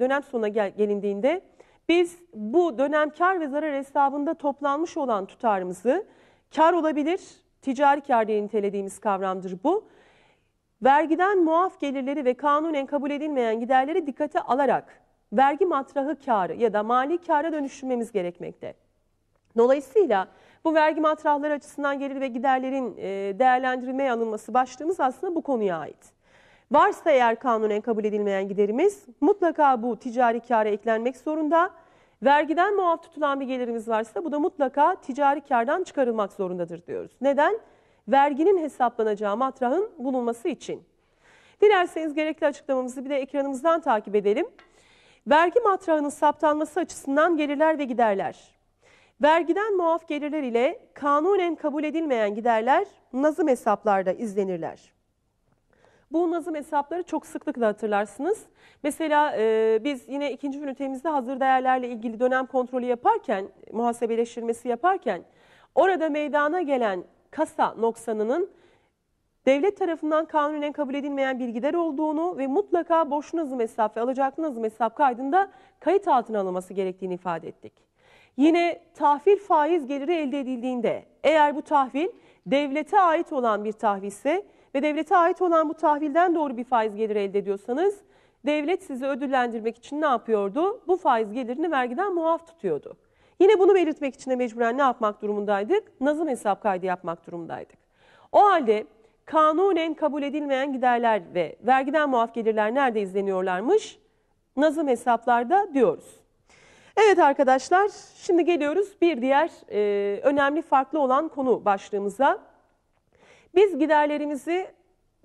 dönem sonuna gelindiğinde biz bu dönem kar ve zarar hesabında toplanmış olan tutarımızı kar olabilir, ticari kar diye nitelediğimiz kavramdır bu. Vergiden muaf gelirleri ve kanunen kabul edilmeyen giderleri dikkate alarak vergi matrahı karı ya da mali kara dönüştürmemiz gerekmekte. Dolayısıyla bu vergi matrahları açısından gelir ve giderlerin değerlendirilmeye alınması başlığımız aslında bu konuya ait. Varsa eğer kanunen kabul edilmeyen giderimiz mutlaka bu ticari kâra eklenmek zorunda. Vergiden muaf tutulan bir gelirimiz varsa bu da mutlaka ticari kardan çıkarılmak zorundadır diyoruz. Neden? Verginin hesaplanacağı matrahın bulunması için. Dilerseniz gerekli açıklamamızı bir de ekranımızdan takip edelim. Vergi matrahının saptanması açısından gelirler ve giderler. Vergiden muaf gelirler ile kanunen kabul edilmeyen giderler nazım hesaplarda izlenirler. Bu nazım hesapları çok sıklıkla hatırlarsınız. Mesela e, biz yine ikinci ünitemizde hazır değerlerle ilgili dönem kontrolü yaparken, muhasebeleştirmesi yaparken orada meydana gelen kasa noksanının devlet tarafından kanunen kabul edilmeyen bir gider olduğunu ve mutlaka borçlu nazım hesap ve alacaklı nazım hesap kaydında kayıt altına alınması gerektiğini ifade ettik. Yine tahvil faiz geliri elde edildiğinde eğer bu tahvil devlete ait olan bir tahvilse ve devlete ait olan bu tahvilden doğru bir faiz geliri elde ediyorsanız devlet sizi ödüllendirmek için ne yapıyordu? Bu faiz gelirini vergiden muaf tutuyordu. Yine bunu belirtmek için de mecburen ne yapmak durumundaydık? Nazım hesap kaydı yapmak durumundaydık. O halde kanunen kabul edilmeyen giderler ve vergiden muaf gelirler nerede izleniyorlarmış? Nazım hesaplarda diyoruz. Evet arkadaşlar şimdi geliyoruz bir diğer e, önemli farklı olan konu başlığımıza. Biz giderlerimizi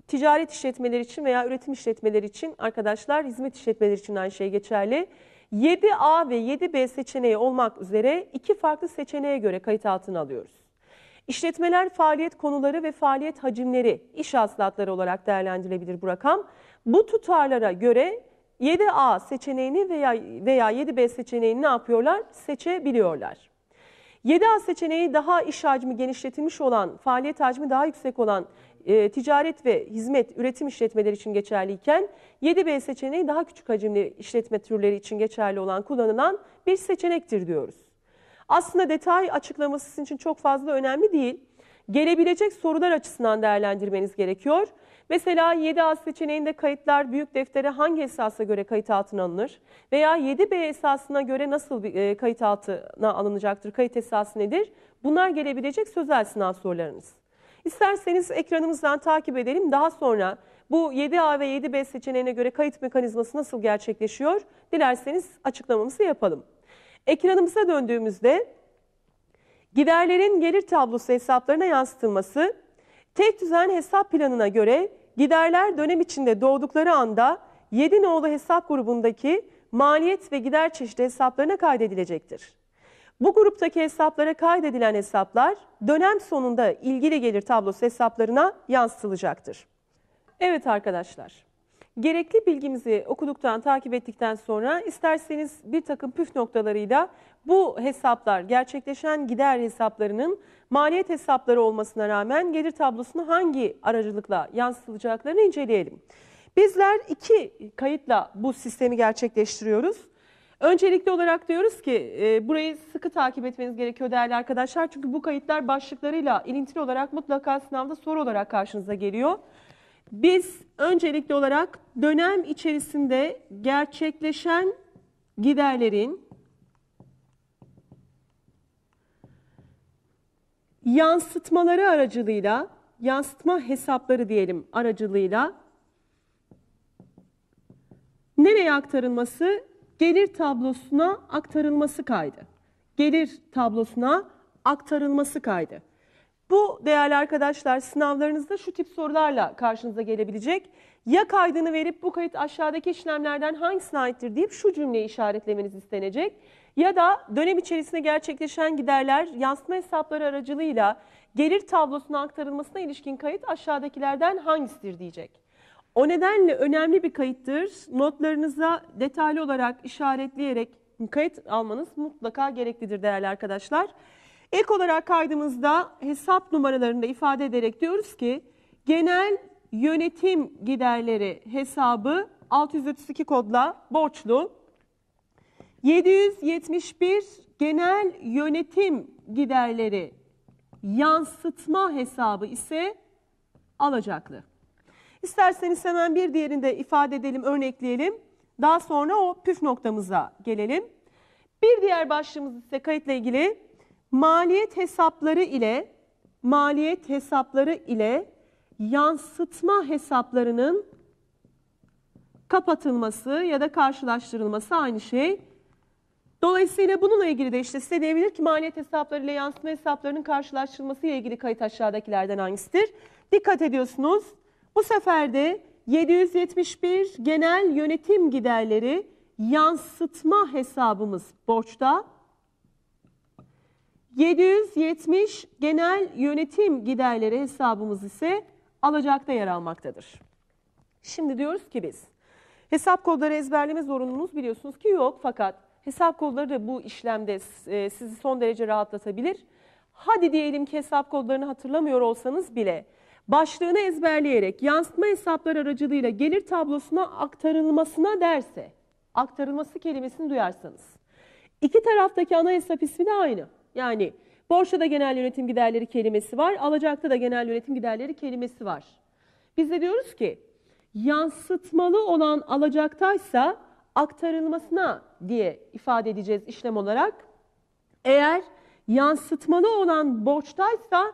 ticaret işletmeleri için veya üretim işletmeleri için arkadaşlar hizmet işletmeleri için aynı şey geçerli. 7A ve 7B seçeneği olmak üzere iki farklı seçeneğe göre kayıt altına alıyoruz. İşletmeler faaliyet konuları ve faaliyet hacimleri iş hasılatları olarak değerlendirilebilir bu rakam. Bu tutarlara göre 7A seçeneğini veya veya 7B seçeneğini ne yapıyorlar? Seçebiliyorlar. 7A seçeneği daha iş hacmi genişletilmiş olan, faaliyet hacmi daha yüksek olan e, ticaret ve hizmet üretim işletmeleri için geçerliyken 7B seçeneği daha küçük hacimli işletme türleri için geçerli olan kullanılan bir seçenektir diyoruz. Aslında detay açıklaması sizin için çok fazla önemli değil. Gelebilecek sorular açısından değerlendirmeniz gerekiyor. Mesela 7A seçeneğinde kayıtlar büyük deftere hangi esasa göre kayıt altına alınır? Veya 7B esasına göre nasıl bir e, kayıt altına alınacaktır? Kayıt esası nedir? Bunlar gelebilecek sözel sınav sorularınız. İsterseniz ekranımızdan takip edelim. Daha sonra bu 7A ve 7B seçeneğine göre kayıt mekanizması nasıl gerçekleşiyor? Dilerseniz açıklamamızı yapalım. Ekranımıza döndüğümüzde giderlerin gelir tablosu hesaplarına yansıtılması, tek düzen hesap planına göre giderler dönem içinde doğdukları anda 7 nolu hesap grubundaki maliyet ve gider çeşidi hesaplarına kaydedilecektir. Bu gruptaki hesaplara kaydedilen hesaplar dönem sonunda ilgili gelir tablosu hesaplarına yansıtılacaktır. Evet arkadaşlar, gerekli bilgimizi okuduktan, takip ettikten sonra isterseniz bir takım püf noktalarıyla bu hesaplar gerçekleşen gider hesaplarının Maliyet hesapları olmasına rağmen gelir tablosunu hangi aracılıkla yansıtılacaklarını inceleyelim. Bizler iki kayıtla bu sistemi gerçekleştiriyoruz. Öncelikli olarak diyoruz ki e, burayı sıkı takip etmeniz gerekiyor değerli arkadaşlar. Çünkü bu kayıtlar başlıklarıyla ilintili olarak mutlaka sınavda soru olarak karşınıza geliyor. Biz öncelikli olarak dönem içerisinde gerçekleşen giderlerin yansıtmaları aracılığıyla, yansıtma hesapları diyelim aracılığıyla nereye aktarılması? Gelir tablosuna aktarılması kaydı. Gelir tablosuna aktarılması kaydı. Bu değerli arkadaşlar sınavlarınızda şu tip sorularla karşınıza gelebilecek. Ya kaydını verip bu kayıt aşağıdaki işlemlerden hangisine aittir deyip şu cümleyi işaretlemeniz istenecek ya da dönem içerisinde gerçekleşen giderler yansıma hesapları aracılığıyla gelir tablosuna aktarılmasına ilişkin kayıt aşağıdakilerden hangisidir diyecek. O nedenle önemli bir kayıttır. Notlarınıza detaylı olarak işaretleyerek kayıt almanız mutlaka gereklidir değerli arkadaşlar. Ek olarak kaydımızda hesap numaralarını da ifade ederek diyoruz ki genel yönetim giderleri hesabı 632 kodla borçlu. 771 genel yönetim giderleri yansıtma hesabı ise alacaklı. İsterseniz hemen bir diğerinde ifade edelim, örnekleyelim. Daha sonra o püf noktamıza gelelim. Bir diğer başlığımız ise kayıtla ilgili maliyet hesapları ile maliyet hesapları ile yansıtma hesaplarının kapatılması ya da karşılaştırılması aynı şey. Dolayısıyla bununla ilgili de işte size diyebilir ki maliyet hesapları ile yansıma hesaplarının karşılaştırılması ile ilgili kayıt aşağıdakilerden hangisidir? Dikkat ediyorsunuz. Bu sefer de 771 genel yönetim giderleri yansıtma hesabımız borçta. 770 genel yönetim giderleri hesabımız ise alacakta yer almaktadır. Şimdi diyoruz ki biz hesap kodları ezberleme zorunluluğumuz biliyorsunuz ki yok fakat hesap kodları da bu işlemde e, sizi son derece rahatlatabilir. Hadi diyelim ki hesap kodlarını hatırlamıyor olsanız bile başlığını ezberleyerek yansıtma hesaplar aracılığıyla gelir tablosuna aktarılmasına derse aktarılması kelimesini duyarsanız. İki taraftaki ana hesap ismi de aynı. Yani borçta da genel yönetim giderleri kelimesi var, alacakta da genel yönetim giderleri kelimesi var. Biz de diyoruz ki yansıtmalı olan alacaktaysa aktarılmasına diye ifade edeceğiz işlem olarak. Eğer yansıtmalı olan borçtaysa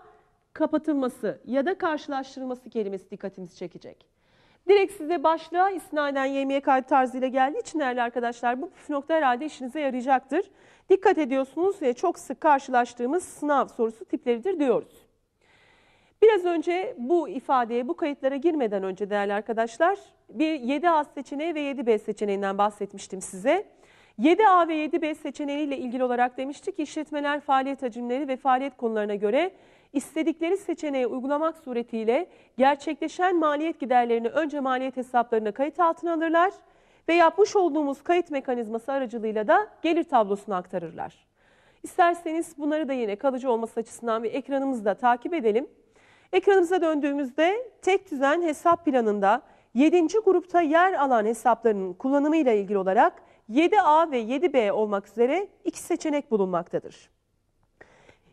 kapatılması ya da karşılaştırılması kelimesi dikkatimizi çekecek. Direkt size başlığa isnaden yemeğe kaydı tarzıyla geldiği için değerli arkadaşlar bu püf nokta herhalde işinize yarayacaktır. Dikkat ediyorsunuz ve çok sık karşılaştığımız sınav sorusu tipleridir diyoruz. Biraz önce bu ifadeye, bu kayıtlara girmeden önce değerli arkadaşlar bir 7A seçeneği ve 7B seçeneğinden bahsetmiştim size. 7A ve 7B seçeneğiyle ilgili olarak demiştik işletmeler faaliyet hacimleri ve faaliyet konularına göre istedikleri seçeneği uygulamak suretiyle gerçekleşen maliyet giderlerini önce maliyet hesaplarına kayıt altına alırlar ve yapmış olduğumuz kayıt mekanizması aracılığıyla da gelir tablosuna aktarırlar. İsterseniz bunları da yine kalıcı olması açısından bir ekranımızda takip edelim. Ekranımıza döndüğümüzde tek düzen hesap planında 7. grupta yer alan hesaplarının kullanımıyla ilgili olarak 7A ve 7B olmak üzere iki seçenek bulunmaktadır.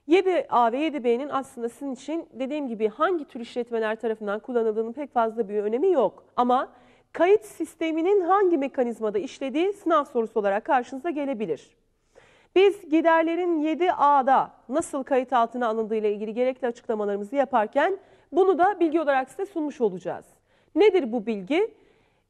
7A ve 7B'nin aslında sizin için dediğim gibi hangi tür işletmeler tarafından kullanıldığının pek fazla bir önemi yok. Ama kayıt sisteminin hangi mekanizmada işlediği sınav sorusu olarak karşınıza gelebilir. Biz giderlerin 7A'da nasıl kayıt altına alındığı ile ilgili gerekli açıklamalarımızı yaparken bunu da bilgi olarak size sunmuş olacağız. Nedir bu bilgi?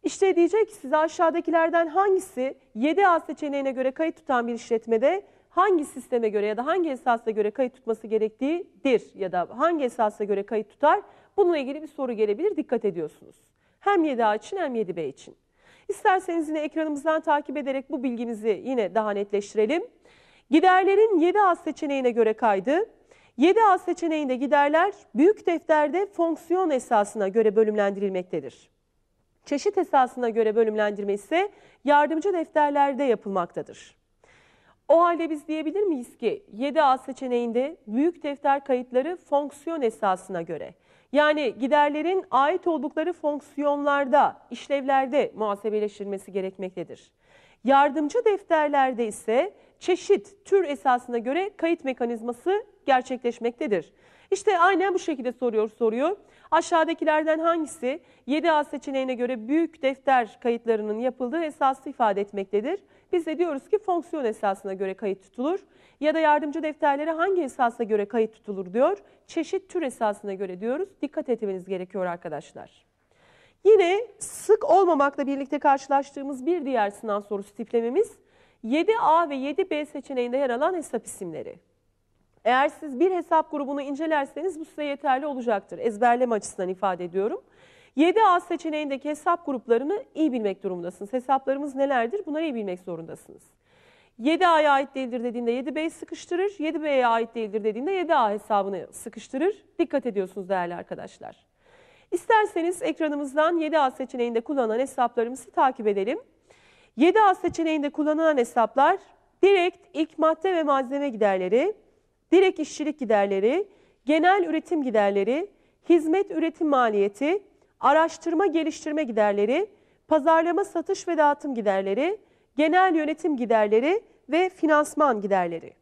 İşte diyecek ki size aşağıdakilerden hangisi 7A seçeneğine göre kayıt tutan bir işletmede hangi sisteme göre ya da hangi esasla göre kayıt tutması gerektiğidir ya da hangi esasla göre kayıt tutar bununla ilgili bir soru gelebilir dikkat ediyorsunuz. Hem 7A için hem 7B için. İsterseniz yine ekranımızdan takip ederek bu bilgimizi yine daha netleştirelim. Giderlerin 7A seçeneğine göre kaydı. 7A seçeneğinde giderler büyük defterde fonksiyon esasına göre bölümlendirilmektedir çeşit esasına göre bölümlendirme ise yardımcı defterlerde yapılmaktadır. O halde biz diyebilir miyiz ki 7A seçeneğinde büyük defter kayıtları fonksiyon esasına göre yani giderlerin ait oldukları fonksiyonlarda, işlevlerde muhasebeleştirilmesi gerekmektedir. Yardımcı defterlerde ise çeşit, tür esasına göre kayıt mekanizması gerçekleşmektedir. İşte aynen bu şekilde soruyor soruyor. Aşağıdakilerden hangisi 7A seçeneğine göre büyük defter kayıtlarının yapıldığı esası ifade etmektedir? Biz de diyoruz ki fonksiyon esasına göre kayıt tutulur ya da yardımcı defterlere hangi esasa göre kayıt tutulur diyor. Çeşit tür esasına göre diyoruz. Dikkat etmeniz gerekiyor arkadaşlar. Yine sık olmamakla birlikte karşılaştığımız bir diğer sınav sorusu tiplememiz 7A ve 7B seçeneğinde yer alan hesap isimleri. Eğer siz bir hesap grubunu incelerseniz bu size yeterli olacaktır. Ezberleme açısından ifade ediyorum. 7A seçeneğindeki hesap gruplarını iyi bilmek durumundasınız. Hesaplarımız nelerdir? Bunları iyi bilmek zorundasınız. 7A'ya ait değildir dediğinde 7 B sıkıştırır, 7B'ye ait değildir dediğinde 7A hesabını sıkıştırır. Dikkat ediyorsunuz değerli arkadaşlar. İsterseniz ekranımızdan 7A seçeneğinde kullanılan hesaplarımızı takip edelim. 7A seçeneğinde kullanılan hesaplar direkt ilk madde ve malzeme giderleri, direkt işçilik giderleri, genel üretim giderleri, hizmet üretim maliyeti, araştırma geliştirme giderleri, pazarlama satış ve dağıtım giderleri, genel yönetim giderleri ve finansman giderleri.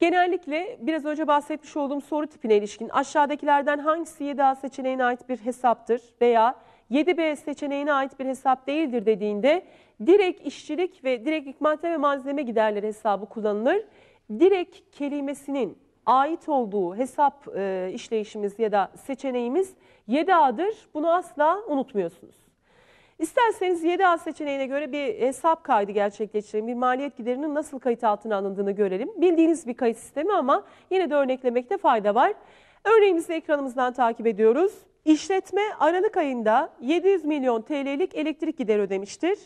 Genellikle biraz önce bahsetmiş olduğum soru tipine ilişkin aşağıdakilerden hangisi 7A seçeneğine ait bir hesaptır veya 7B seçeneğine ait bir hesap değildir dediğinde direkt işçilik ve direkt ikmate ve malzeme giderleri hesabı kullanılır direkt kelimesinin ait olduğu hesap e, işleyişimiz ya da seçeneğimiz 7A'dır. Bunu asla unutmuyorsunuz. İsterseniz 7A seçeneğine göre bir hesap kaydı gerçekleştirelim. Bir maliyet giderinin nasıl kayıt altına alındığını görelim. Bildiğiniz bir kayıt sistemi ama yine de örneklemekte fayda var. Örneğimizi ekranımızdan takip ediyoruz. İşletme Aralık ayında 700 milyon TL'lik elektrik gideri ödemiştir.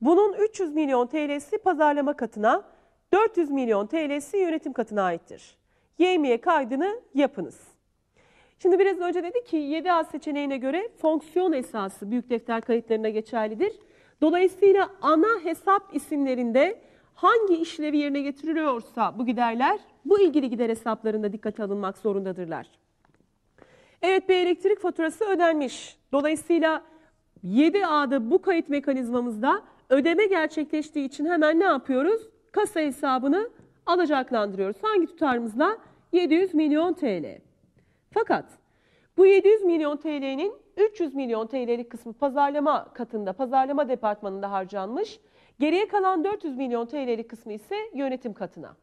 Bunun 300 milyon TL'si pazarlama katına, 400 milyon TL'si yönetim katına aittir. YM'ye kaydını yapınız. Şimdi biraz önce dedi ki 7A seçeneğine göre fonksiyon esası büyük defter kayıtlarına geçerlidir. Dolayısıyla ana hesap isimlerinde hangi işlevi yerine getiriliyorsa bu giderler bu ilgili gider hesaplarında dikkate alınmak zorundadırlar. Evet bir elektrik faturası ödenmiş. Dolayısıyla 7A'da bu kayıt mekanizmamızda ödeme gerçekleştiği için hemen ne yapıyoruz? kasa hesabını alacaklandırıyoruz. Hangi tutarımızla? 700 milyon TL. Fakat bu 700 milyon TL'nin 300 milyon TL'lik kısmı pazarlama katında, pazarlama departmanında harcanmış. Geriye kalan 400 milyon TL'lik kısmı ise yönetim katına.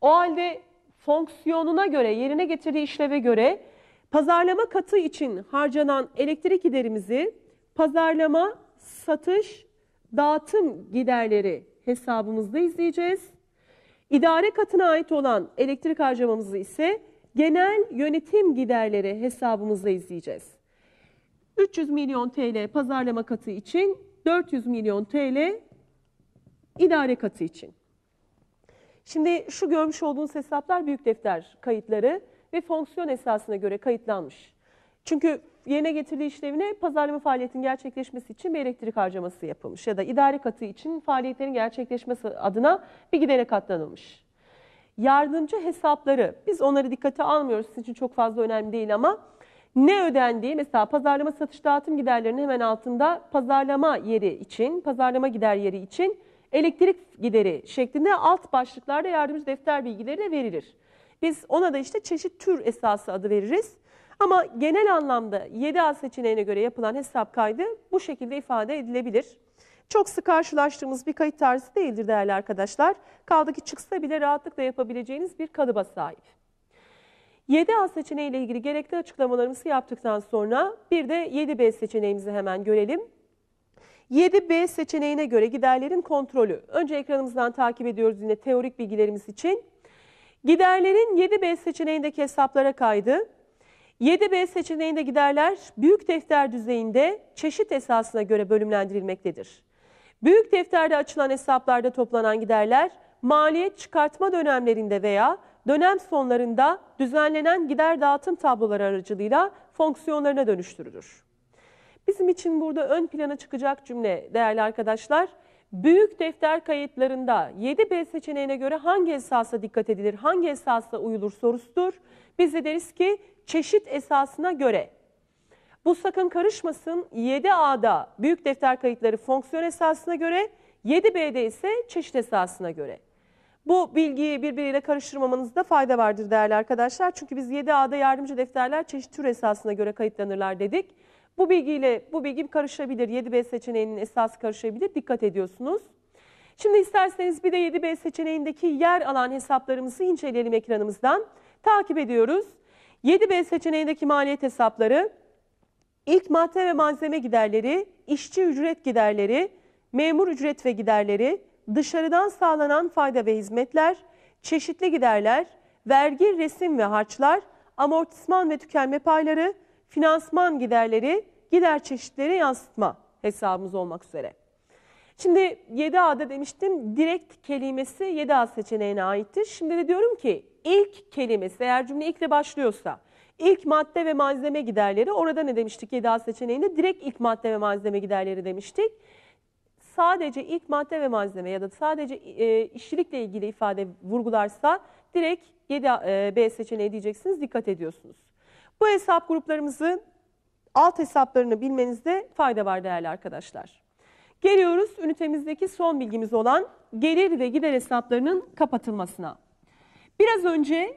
O halde fonksiyonuna göre, yerine getirdiği işleve göre pazarlama katı için harcanan elektrik giderimizi pazarlama, satış, dağıtım giderleri hesabımızda izleyeceğiz. İdare katına ait olan elektrik harcamamızı ise genel yönetim giderleri hesabımızda izleyeceğiz. 300 milyon TL pazarlama katı için, 400 milyon TL idare katı için. Şimdi şu görmüş olduğunuz hesaplar büyük defter kayıtları ve fonksiyon esasına göre kayıtlanmış. Çünkü yerine getirdiği işlevine pazarlama faaliyetinin gerçekleşmesi için bir elektrik harcaması yapılmış ya da idari katı için faaliyetlerin gerçekleşmesi adına bir giderek katlanılmış. Yardımcı hesapları, biz onları dikkate almıyoruz sizin için çok fazla önemli değil ama ne ödendiği mesela pazarlama satış dağıtım giderlerinin hemen altında pazarlama yeri için, pazarlama gider yeri için elektrik gideri şeklinde alt başlıklarda yardımcı defter bilgileri de verilir. Biz ona da işte çeşit tür esası adı veririz. Ama genel anlamda 7A seçeneğine göre yapılan hesap kaydı bu şekilde ifade edilebilir. Çok sık karşılaştığımız bir kayıt tarzı değildir değerli arkadaşlar. Kaldı ki çıksa bile rahatlıkla yapabileceğiniz bir kalıba sahip. 7A seçeneği ile ilgili gerekli açıklamalarımızı yaptıktan sonra bir de 7B seçeneğimizi hemen görelim. 7B seçeneğine göre giderlerin kontrolü. Önce ekranımızdan takip ediyoruz yine teorik bilgilerimiz için. Giderlerin 7B seçeneğindeki hesaplara kaydı. 7B seçeneğinde giderler büyük defter düzeyinde çeşit esasına göre bölümlendirilmektedir. Büyük defterde açılan hesaplarda toplanan giderler maliyet çıkartma dönemlerinde veya dönem sonlarında düzenlenen gider dağıtım tabloları aracılığıyla fonksiyonlarına dönüştürülür. Bizim için burada ön plana çıkacak cümle değerli arkadaşlar. Büyük defter kayıtlarında 7B seçeneğine göre hangi esasa dikkat edilir, hangi esasa uyulur sorusudur. Biz de deriz ki çeşit esasına göre bu sakın karışmasın 7A'da büyük defter kayıtları fonksiyon esasına göre 7B'de ise çeşit esasına göre. Bu bilgiyi birbiriyle karıştırmamanızda fayda vardır değerli arkadaşlar. Çünkü biz 7A'da yardımcı defterler çeşit tür esasına göre kayıtlanırlar dedik. Bu bilgiyle bu bilgi karışabilir. 7B seçeneğinin esası karışabilir. Dikkat ediyorsunuz. Şimdi isterseniz bir de 7B seçeneğindeki yer alan hesaplarımızı inceleyelim ekranımızdan takip ediyoruz. 7B seçeneğindeki maliyet hesapları, ilk madde ve malzeme giderleri, işçi ücret giderleri, memur ücret ve giderleri, dışarıdan sağlanan fayda ve hizmetler, çeşitli giderler, vergi, resim ve harçlar, amortisman ve tükenme payları, finansman giderleri, gider çeşitleri yansıtma hesabımız olmak üzere. Şimdi 7A'da demiştim direkt kelimesi 7A seçeneğine aittir. Şimdi de diyorum ki ilk kelimesi eğer cümle ilkle başlıyorsa ilk madde ve malzeme giderleri orada ne demiştik 7A seçeneğinde direkt ilk madde ve malzeme giderleri demiştik. Sadece ilk madde ve malzeme ya da sadece e, işçilikle ilgili ifade vurgularsa direkt 7B e, seçeneği diyeceksiniz dikkat ediyorsunuz. Bu hesap gruplarımızın alt hesaplarını bilmenizde fayda var değerli arkadaşlar. Geliyoruz ünitemizdeki son bilgimiz olan gelir ve gider hesaplarının kapatılmasına. Biraz önce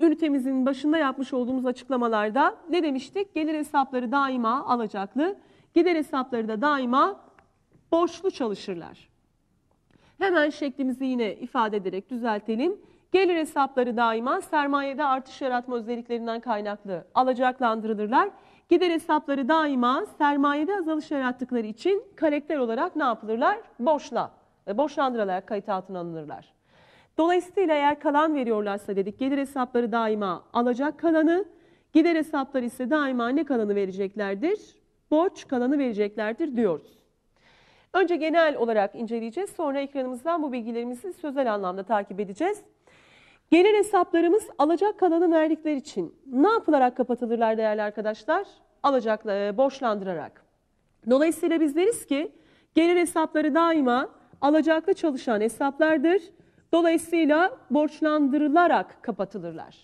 ünitemizin başında yapmış olduğumuz açıklamalarda ne demiştik? Gelir hesapları daima alacaklı, gider hesapları da daima borçlu çalışırlar. Hemen şeklimizi yine ifade ederek düzeltelim. Gelir hesapları daima sermayede artış yaratma özelliklerinden kaynaklı alacaklandırılırlar. Gider hesapları daima sermayede azalış yarattıkları için karakter olarak ne yapılırlar? Borçla, e, borçlandırılarak kayıt altına alınırlar. Dolayısıyla eğer kalan veriyorlarsa dedik gelir hesapları daima alacak kalanı, gider hesapları ise daima ne kalanı vereceklerdir? Borç kalanı vereceklerdir diyoruz. Önce genel olarak inceleyeceğiz. Sonra ekranımızdan bu bilgilerimizi sözel anlamda takip edeceğiz. Gelir hesaplarımız alacak kalanı verdikleri için ne yapılarak kapatılırlar değerli arkadaşlar? Alacak, e, borçlandırarak. Dolayısıyla biz deriz ki gelir hesapları daima alacaklı çalışan hesaplardır. Dolayısıyla borçlandırılarak kapatılırlar.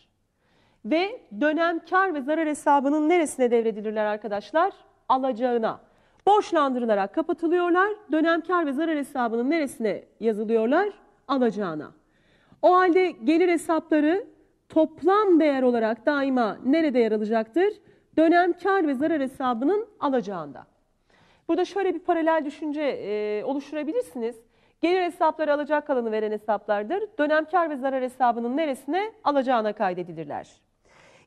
Ve dönem kar ve zarar hesabının neresine devredilirler arkadaşlar? Alacağına. Borçlandırılarak kapatılıyorlar. Dönem kar ve zarar hesabının neresine yazılıyorlar? Alacağına. O halde gelir hesapları toplam değer olarak daima nerede yer alacaktır? Dönem kar ve zarar hesabının alacağında. Burada şöyle bir paralel düşünce e, oluşturabilirsiniz. Gelir hesapları alacak kalanı veren hesaplardır. Dönem kar ve zarar hesabının neresine alacağına kaydedilirler.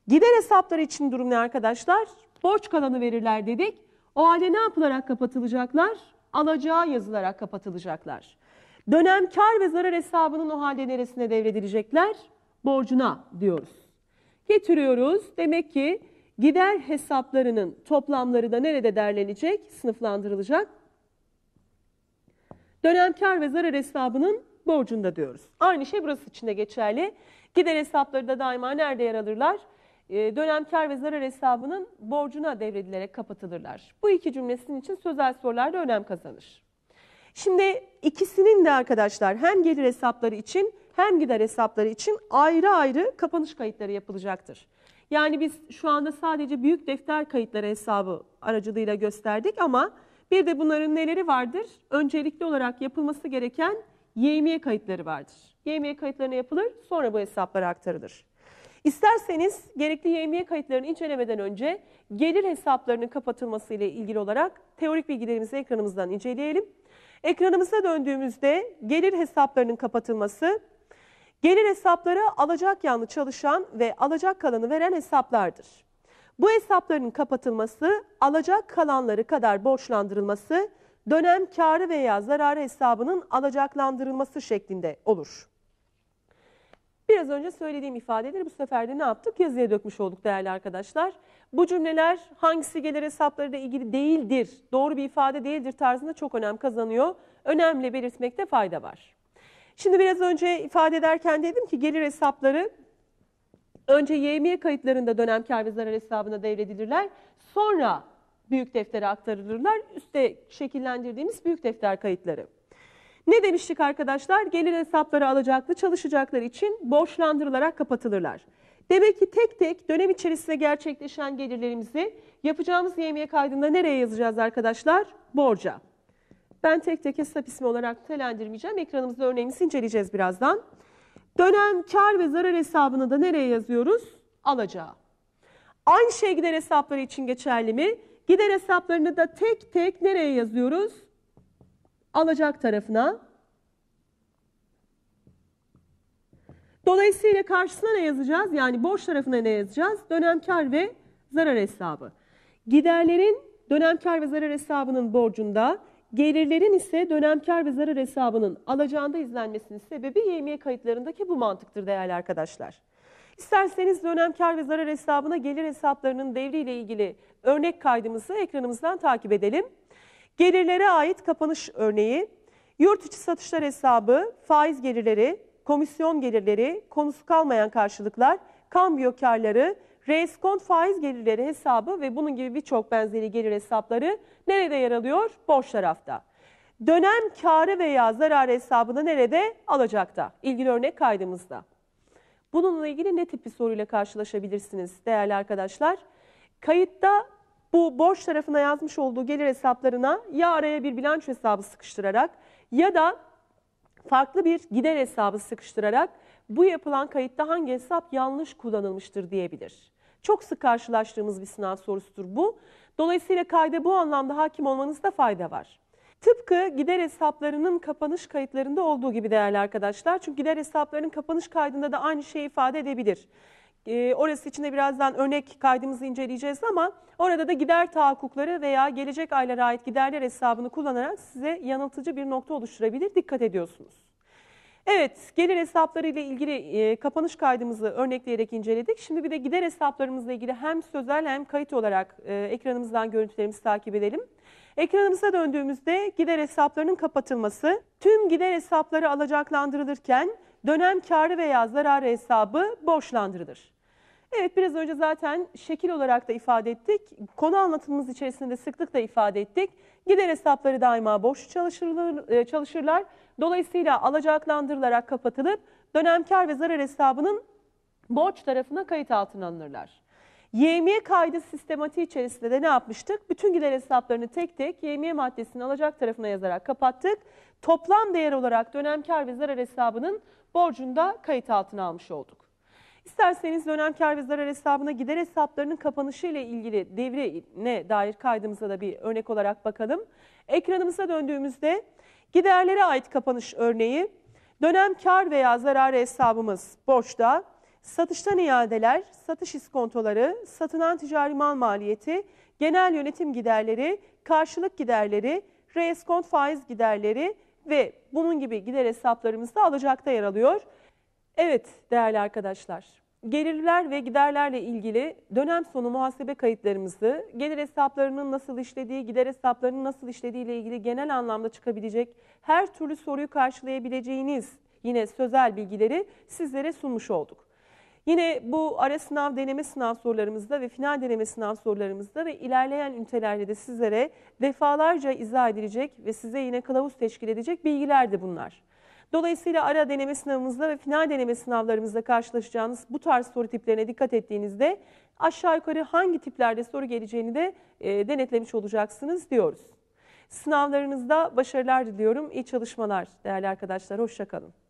Gider hesapları için durum ne arkadaşlar? Borç kalanı verirler dedik. O halde ne yapılarak kapatılacaklar? Alacağı yazılarak kapatılacaklar. Dönem kar ve zarar hesabının o halde neresine devredilecekler? Borcuna diyoruz. Getiriyoruz. Demek ki gider hesaplarının toplamları da nerede derlenecek? Sınıflandırılacak dönem kar ve zarar hesabının borcunda diyoruz. Aynı şey burası için de geçerli. Gider hesapları da daima nerede yer alırlar? Ee, dönem kar ve zarar hesabının borcuna devredilerek kapatılırlar. Bu iki cümlesinin için sözel sorular da önem kazanır. Şimdi ikisinin de arkadaşlar hem gelir hesapları için hem gider hesapları için ayrı ayrı kapanış kayıtları yapılacaktır. Yani biz şu anda sadece büyük defter kayıtları hesabı aracılığıyla gösterdik ama bir de bunların neleri vardır? Öncelikli olarak yapılması gereken YMY kayıtları vardır. YMY kayıtlarına yapılır, sonra bu hesaplara aktarılır. İsterseniz gerekli YMY kayıtlarını incelemeden önce gelir hesaplarının kapatılması ile ilgili olarak teorik bilgilerimizi ekranımızdan inceleyelim. Ekranımıza döndüğümüzde gelir hesaplarının kapatılması, gelir hesapları alacak yanlı çalışan ve alacak kalanı veren hesaplardır. Bu hesapların kapatılması, alacak kalanları kadar borçlandırılması, dönem karı veya zararı hesabının alacaklandırılması şeklinde olur. Biraz önce söylediğim ifadeleri bu sefer de ne yaptık? Yazıya dökmüş olduk değerli arkadaşlar. Bu cümleler hangisi gelir hesapları ile ilgili değildir, doğru bir ifade değildir tarzında çok önem kazanıyor. Önemli belirtmekte fayda var. Şimdi biraz önce ifade ederken dedim ki gelir hesapları Önce YMİ kayıtlarında dönem kar ve zarar hesabına devredilirler. Sonra büyük deftere aktarılırlar. Üste şekillendirdiğimiz büyük defter kayıtları. Ne demiştik arkadaşlar? Gelir hesapları alacaklı çalışacaklar için borçlandırılarak kapatılırlar. Demek ki tek tek dönem içerisinde gerçekleşen gelirlerimizi yapacağımız yemeğe kaydında nereye yazacağız arkadaşlar? Borca. Ben tek tek hesap ismi olarak telendirmeyeceğim. Ekranımızda örneğimizi inceleyeceğiz birazdan. Dönem kar ve zarar hesabını da nereye yazıyoruz? Alacağı. Aynı şey gider hesapları için geçerli mi? Gider hesaplarını da tek tek nereye yazıyoruz? Alacak tarafına. Dolayısıyla karşısına ne yazacağız? Yani borç tarafına ne yazacağız? Dönem kar ve zarar hesabı. Giderlerin dönem kar ve zarar hesabının borcunda Gelirlerin ise dönemkar ve zarar hesabının alacağında izlenmesinin sebebi YMY kayıtlarındaki bu mantıktır değerli arkadaşlar. İsterseniz dönemkar ve zarar hesabına gelir hesaplarının devriyle ilgili örnek kaydımızı ekranımızdan takip edelim. Gelirlere ait kapanış örneği, yurt içi satışlar hesabı, faiz gelirleri, komisyon gelirleri, konusu kalmayan karşılıklar, kambiyo karları, Reskont faiz gelirleri hesabı ve bunun gibi birçok benzeri gelir hesapları nerede yer alıyor? Borç tarafta. Dönem karı veya zarar hesabını nerede? Alacakta. İlgili örnek kaydımızda. Bununla ilgili ne tip bir soruyla karşılaşabilirsiniz değerli arkadaşlar? Kayıtta bu borç tarafına yazmış olduğu gelir hesaplarına ya araya bir bilanço hesabı sıkıştırarak ya da farklı bir gider hesabı sıkıştırarak bu yapılan kayıtta hangi hesap yanlış kullanılmıştır diyebilir. Çok sık karşılaştığımız bir sınav sorusudur bu. Dolayısıyla kayda bu anlamda hakim olmanızda fayda var. Tıpkı gider hesaplarının kapanış kayıtlarında olduğu gibi değerli arkadaşlar. Çünkü gider hesaplarının kapanış kaydında da aynı şeyi ifade edebilir. E, orası için de birazdan örnek kaydımızı inceleyeceğiz ama orada da gider tahakkukları veya gelecek aylara ait giderler hesabını kullanarak size yanıltıcı bir nokta oluşturabilir. Dikkat ediyorsunuz. Evet, gelir hesapları ile ilgili e, kapanış kaydımızı örnekleyerek inceledik. Şimdi bir de gider hesaplarımızla ilgili hem sözel hem kayıt olarak e, ekranımızdan görüntülerimizi takip edelim. Ekranımıza döndüğümüzde gider hesaplarının kapatılması, tüm gider hesapları alacaklandırılırken dönem karı veya zararı hesabı borçlandırılır. Evet biraz önce zaten şekil olarak da ifade ettik. Konu anlatımımız içerisinde sıklıkla ifade ettik. Gider hesapları daima boş çalışırlar. çalışırlar. Dolayısıyla alacaklandırılarak kapatılıp dönem kar ve zarar hesabının borç tarafına kayıt altına alınırlar. YMİ kaydı sistematiği içerisinde de ne yapmıştık? Bütün gider hesaplarını tek tek YMİ maddesinin alacak tarafına yazarak kapattık. Toplam değer olarak dönem kar ve zarar hesabının borcunu da kayıt altına almış olduk. İsterseniz dönem kar ve zarar hesabına gider hesaplarının kapanışı ile ilgili devre ne dair kaydımıza da bir örnek olarak bakalım. Ekranımıza döndüğümüzde Giderlere ait kapanış örneği, dönem kar veya zararı hesabımız borçta, satıştan iadeler, satış iskontoları, satılan ticari mal maliyeti, genel yönetim giderleri, karşılık giderleri, reeskont faiz giderleri ve bunun gibi gider hesaplarımızda alacakta yer alıyor. Evet değerli arkadaşlar. Gelirler ve giderlerle ilgili dönem sonu muhasebe kayıtlarımızı, gelir hesaplarının nasıl işlediği, gider hesaplarının nasıl işlediği ile ilgili genel anlamda çıkabilecek her türlü soruyu karşılayabileceğiniz yine sözel bilgileri sizlere sunmuş olduk. Yine bu ara sınav deneme sınav sorularımızda ve final deneme sınav sorularımızda ve ilerleyen ünitelerde de sizlere defalarca izah edilecek ve size yine kılavuz teşkil edecek bilgiler de bunlar. Dolayısıyla ara deneme sınavımızda ve final deneme sınavlarımızda karşılaşacağınız bu tarz soru tiplerine dikkat ettiğinizde aşağı yukarı hangi tiplerde soru geleceğini de e, denetlemiş olacaksınız diyoruz. Sınavlarınızda başarılar diliyorum. İyi çalışmalar değerli arkadaşlar. Hoşçakalın.